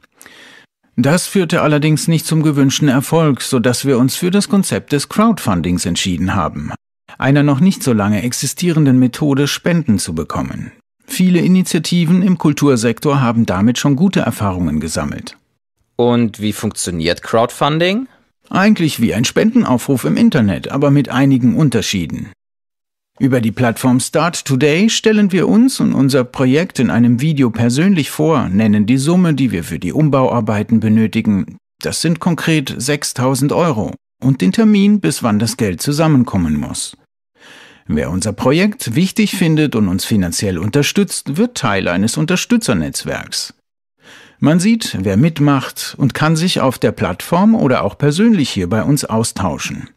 Das führte allerdings nicht zum gewünschten Erfolg, so dass wir uns für das Konzept des Crowdfundings entschieden haben, einer noch nicht so lange existierenden Methode Spenden zu bekommen. Viele Initiativen im Kultursektor haben damit schon gute Erfahrungen gesammelt. Und wie funktioniert Crowdfunding? Eigentlich wie ein Spendenaufruf im Internet, aber mit einigen Unterschieden. Über die Plattform Start Today stellen wir uns und unser Projekt in einem Video persönlich vor, nennen die Summe, die wir für die Umbauarbeiten benötigen. Das sind konkret 6000 Euro und den Termin, bis wann das Geld zusammenkommen muss. Wer unser Projekt wichtig findet und uns finanziell unterstützt, wird Teil eines Unterstützernetzwerks. Man sieht, wer mitmacht und kann sich auf der Plattform oder auch persönlich hier bei uns austauschen.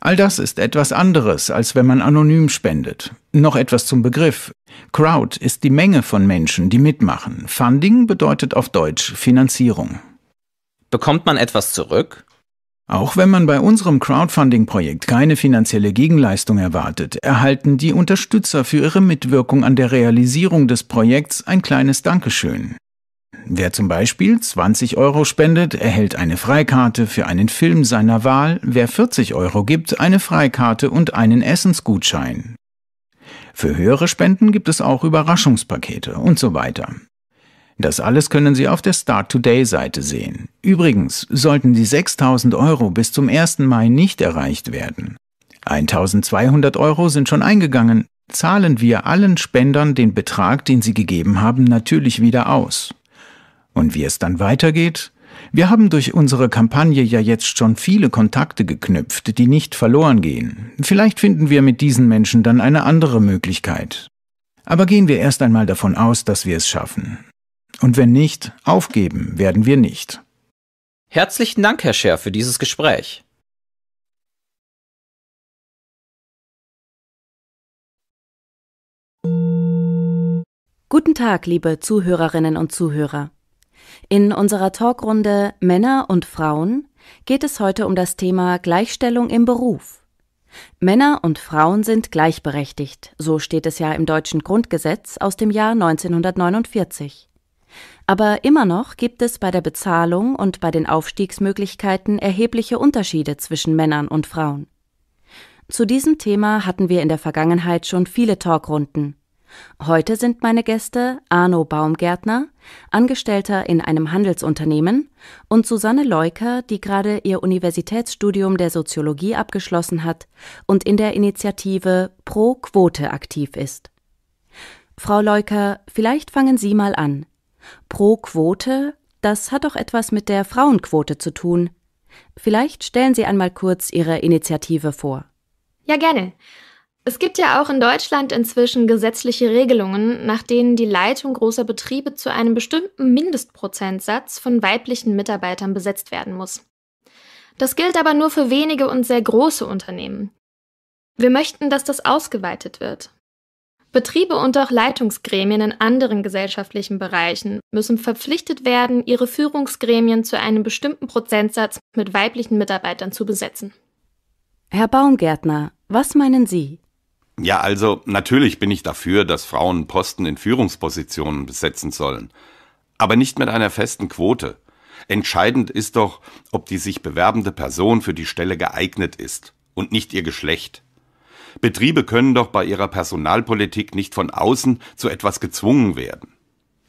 All das ist etwas anderes, als wenn man anonym spendet. Noch etwas zum Begriff. Crowd ist die Menge von Menschen, die mitmachen. Funding bedeutet auf Deutsch Finanzierung. Bekommt man etwas zurück? Auch wenn man bei unserem Crowdfunding-Projekt keine finanzielle Gegenleistung erwartet, erhalten die Unterstützer für ihre Mitwirkung an der Realisierung des Projekts ein kleines Dankeschön. Wer zum Beispiel 20 Euro spendet, erhält eine Freikarte für einen Film seiner Wahl, wer 40 Euro gibt, eine Freikarte und einen Essensgutschein. Für höhere Spenden gibt es auch Überraschungspakete und so weiter. Das alles können Sie auf der Start Today-Seite sehen. Übrigens sollten die 6000 Euro bis zum 1. Mai nicht erreicht werden. 1200 Euro sind schon eingegangen, zahlen wir allen Spendern den Betrag, den sie gegeben haben, natürlich wieder aus. Und wie es dann weitergeht? Wir haben durch unsere Kampagne ja jetzt schon viele Kontakte geknüpft, die nicht verloren gehen. Vielleicht finden wir mit diesen Menschen dann eine andere Möglichkeit. Aber gehen wir erst einmal davon aus, dass wir es schaffen. Und wenn nicht, aufgeben werden wir nicht. Herzlichen Dank, Herr Scher, für dieses Gespräch. Guten Tag, liebe Zuhörerinnen und Zuhörer. In unserer Talkrunde Männer und Frauen geht es heute um das Thema Gleichstellung im Beruf. Männer und Frauen sind gleichberechtigt, so steht es ja im deutschen Grundgesetz aus dem Jahr 1949. Aber immer noch gibt es bei der Bezahlung und bei den Aufstiegsmöglichkeiten erhebliche Unterschiede zwischen Männern und Frauen. Zu diesem Thema hatten wir in der Vergangenheit schon viele Talkrunden. Heute sind meine Gäste Arno Baumgärtner, Angestellter in einem Handelsunternehmen, und Susanne Leuker, die gerade ihr Universitätsstudium der Soziologie abgeschlossen hat und in der Initiative Pro Quote aktiv ist. Frau Leuker, vielleicht fangen Sie mal an. Pro Quote, das hat doch etwas mit der Frauenquote zu tun. Vielleicht stellen Sie einmal kurz Ihre Initiative vor. Ja, gerne. Es gibt ja auch in Deutschland inzwischen gesetzliche Regelungen, nach denen die Leitung großer Betriebe zu einem bestimmten Mindestprozentsatz von weiblichen Mitarbeitern besetzt werden muss. Das gilt aber nur für wenige und sehr große Unternehmen. Wir möchten, dass das ausgeweitet wird. Betriebe und auch Leitungsgremien in anderen gesellschaftlichen Bereichen müssen verpflichtet werden, ihre Führungsgremien zu einem bestimmten Prozentsatz mit weiblichen Mitarbeitern zu besetzen. Herr Baumgärtner, was meinen Sie? Ja, also natürlich bin ich dafür, dass Frauen Posten in Führungspositionen besetzen sollen, aber nicht mit einer festen Quote. Entscheidend ist doch, ob die sich bewerbende Person für die Stelle geeignet ist und nicht ihr Geschlecht. Betriebe können doch bei ihrer Personalpolitik nicht von außen zu etwas gezwungen werden.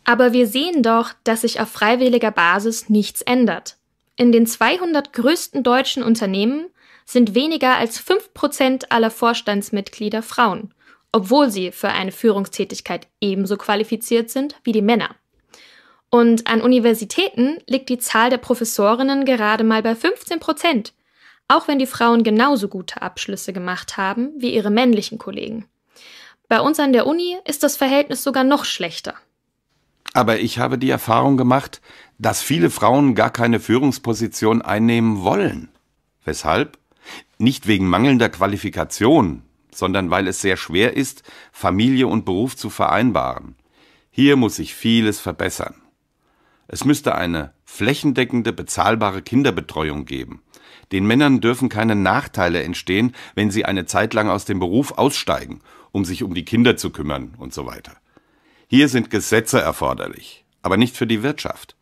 Aber wir sehen doch, dass sich auf freiwilliger Basis nichts ändert. In den 200 größten deutschen Unternehmen sind weniger als 5% aller Vorstandsmitglieder Frauen, obwohl sie für eine Führungstätigkeit ebenso qualifiziert sind wie die Männer. Und an Universitäten liegt die Zahl der Professorinnen gerade mal bei 15 Prozent, auch wenn die Frauen genauso gute Abschlüsse gemacht haben wie ihre männlichen Kollegen. Bei uns an der Uni ist das Verhältnis sogar noch schlechter. Aber ich habe die Erfahrung gemacht, dass viele Frauen gar keine Führungsposition einnehmen wollen. Weshalb? Nicht wegen mangelnder Qualifikation, sondern weil es sehr schwer ist, Familie und Beruf zu vereinbaren. Hier muss sich vieles verbessern. Es müsste eine flächendeckende, bezahlbare Kinderbetreuung geben den Männern dürfen keine Nachteile entstehen, wenn sie eine Zeit lang aus dem Beruf aussteigen, um sich um die Kinder zu kümmern und so weiter. Hier sind Gesetze erforderlich, aber nicht für die Wirtschaft.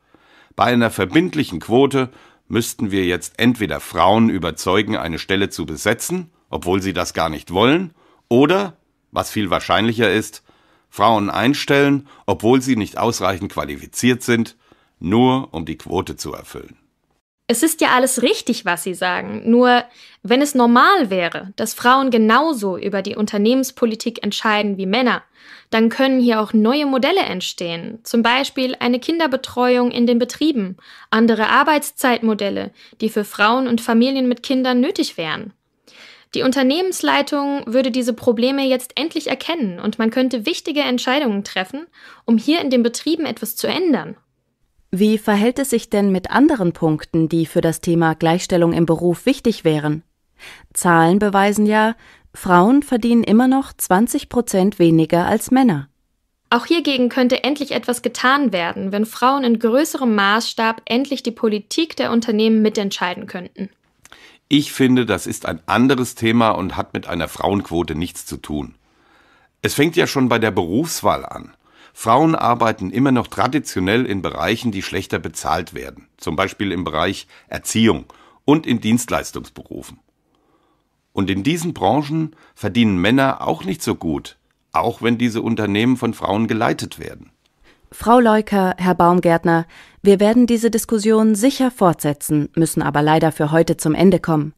Bei einer verbindlichen Quote müssten wir jetzt entweder Frauen überzeugen, eine Stelle zu besetzen, obwohl sie das gar nicht wollen, oder, was viel wahrscheinlicher ist, Frauen einstellen, obwohl sie nicht ausreichend qualifiziert sind, nur um die Quote zu erfüllen. Es ist ja alles richtig, was Sie sagen. Nur wenn es normal wäre, dass Frauen genauso über die Unternehmenspolitik entscheiden wie Männer, dann können hier auch neue Modelle entstehen. Zum Beispiel eine Kinderbetreuung in den Betrieben, andere Arbeitszeitmodelle, die für Frauen und Familien mit Kindern nötig wären. Die Unternehmensleitung würde diese Probleme jetzt endlich erkennen und man könnte wichtige Entscheidungen treffen, um hier in den Betrieben etwas zu ändern. Wie verhält es sich denn mit anderen Punkten, die für das Thema Gleichstellung im Beruf wichtig wären? Zahlen beweisen ja, Frauen verdienen immer noch 20 Prozent weniger als Männer. Auch hiergegen könnte endlich etwas getan werden, wenn Frauen in größerem Maßstab endlich die Politik der Unternehmen mitentscheiden könnten. Ich finde, das ist ein anderes Thema und hat mit einer Frauenquote nichts zu tun. Es fängt ja schon bei der Berufswahl an. Frauen arbeiten immer noch traditionell in Bereichen, die schlechter bezahlt werden, zum Beispiel im Bereich Erziehung und in Dienstleistungsberufen. Und in diesen Branchen verdienen Männer auch nicht so gut, auch wenn diese Unternehmen von Frauen geleitet werden. Frau Leuker, Herr Baumgärtner, wir werden diese Diskussion sicher fortsetzen, müssen aber leider für heute zum Ende kommen.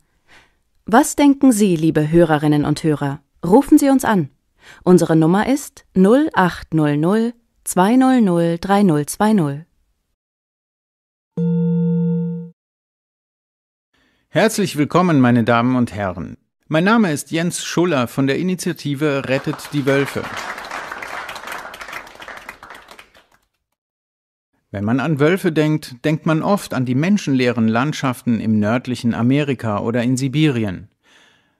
Was denken Sie, liebe Hörerinnen und Hörer? Rufen Sie uns an. Unsere Nummer ist 0800 200 3020. Herzlich willkommen, meine Damen und Herren. Mein Name ist Jens Schuller von der Initiative Rettet die Wölfe. Wenn man an Wölfe denkt, denkt man oft an die menschenleeren Landschaften im nördlichen Amerika oder in Sibirien.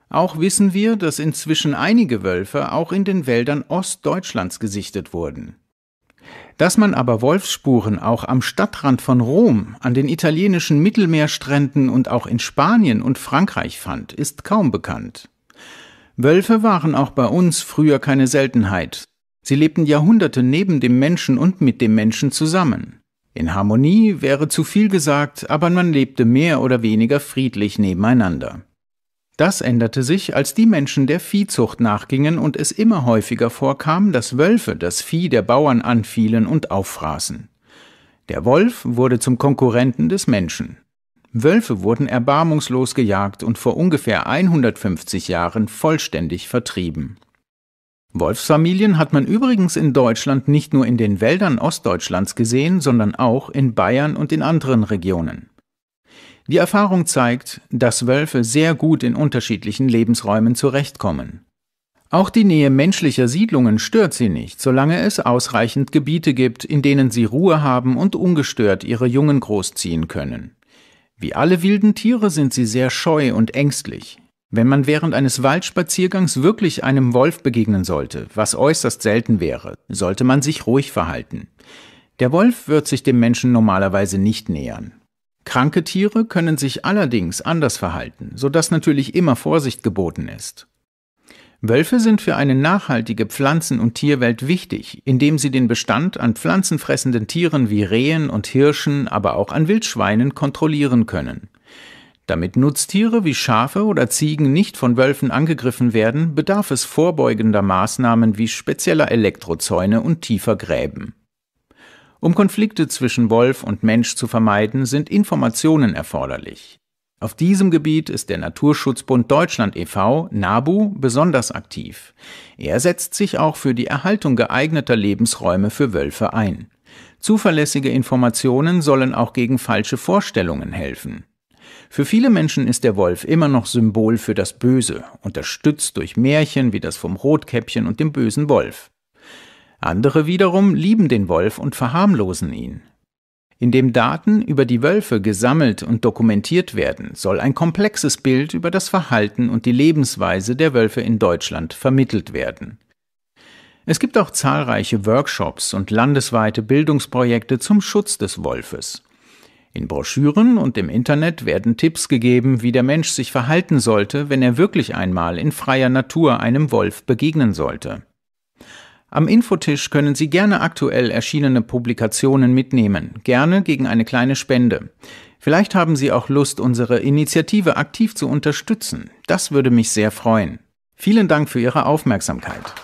Auch wissen wir, dass inzwischen einige Wölfe auch in den Wäldern Ostdeutschlands gesichtet wurden. Dass man aber Wolfsspuren auch am Stadtrand von Rom, an den italienischen Mittelmeerstränden und auch in Spanien und Frankreich fand, ist kaum bekannt. Wölfe waren auch bei uns früher keine Seltenheit. Sie lebten Jahrhunderte neben dem Menschen und mit dem Menschen zusammen. In Harmonie wäre zu viel gesagt, aber man lebte mehr oder weniger friedlich nebeneinander. Das änderte sich, als die Menschen der Viehzucht nachgingen und es immer häufiger vorkam, dass Wölfe das Vieh der Bauern anfielen und auffraßen. Der Wolf wurde zum Konkurrenten des Menschen. Wölfe wurden erbarmungslos gejagt und vor ungefähr 150 Jahren vollständig vertrieben. Wolfsfamilien hat man übrigens in Deutschland nicht nur in den Wäldern Ostdeutschlands gesehen, sondern auch in Bayern und in anderen Regionen. Die Erfahrung zeigt, dass Wölfe sehr gut in unterschiedlichen Lebensräumen zurechtkommen. Auch die Nähe menschlicher Siedlungen stört sie nicht, solange es ausreichend Gebiete gibt, in denen sie Ruhe haben und ungestört ihre Jungen großziehen können. Wie alle wilden Tiere sind sie sehr scheu und ängstlich. Wenn man während eines Waldspaziergangs wirklich einem Wolf begegnen sollte, was äußerst selten wäre, sollte man sich ruhig verhalten. Der Wolf wird sich dem Menschen normalerweise nicht nähern. Kranke Tiere können sich allerdings anders verhalten, sodass natürlich immer Vorsicht geboten ist. Wölfe sind für eine nachhaltige Pflanzen- und Tierwelt wichtig, indem sie den Bestand an pflanzenfressenden Tieren wie Rehen und Hirschen, aber auch an Wildschweinen kontrollieren können. Damit Nutztiere wie Schafe oder Ziegen nicht von Wölfen angegriffen werden, bedarf es vorbeugender Maßnahmen wie spezieller Elektrozäune und tiefer Gräben. Um Konflikte zwischen Wolf und Mensch zu vermeiden, sind Informationen erforderlich. Auf diesem Gebiet ist der Naturschutzbund Deutschland e.V., NABU, besonders aktiv. Er setzt sich auch für die Erhaltung geeigneter Lebensräume für Wölfe ein. Zuverlässige Informationen sollen auch gegen falsche Vorstellungen helfen. Für viele Menschen ist der Wolf immer noch Symbol für das Böse, unterstützt durch Märchen wie das vom Rotkäppchen und dem bösen Wolf. Andere wiederum lieben den Wolf und verharmlosen ihn. Indem Daten über die Wölfe gesammelt und dokumentiert werden, soll ein komplexes Bild über das Verhalten und die Lebensweise der Wölfe in Deutschland vermittelt werden. Es gibt auch zahlreiche Workshops und landesweite Bildungsprojekte zum Schutz des Wolfes. In Broschüren und im Internet werden Tipps gegeben, wie der Mensch sich verhalten sollte, wenn er wirklich einmal in freier Natur einem Wolf begegnen sollte. Am Infotisch können Sie gerne aktuell erschienene Publikationen mitnehmen, gerne gegen eine kleine Spende. Vielleicht haben Sie auch Lust, unsere Initiative aktiv zu unterstützen. Das würde mich sehr freuen. Vielen Dank für Ihre Aufmerksamkeit.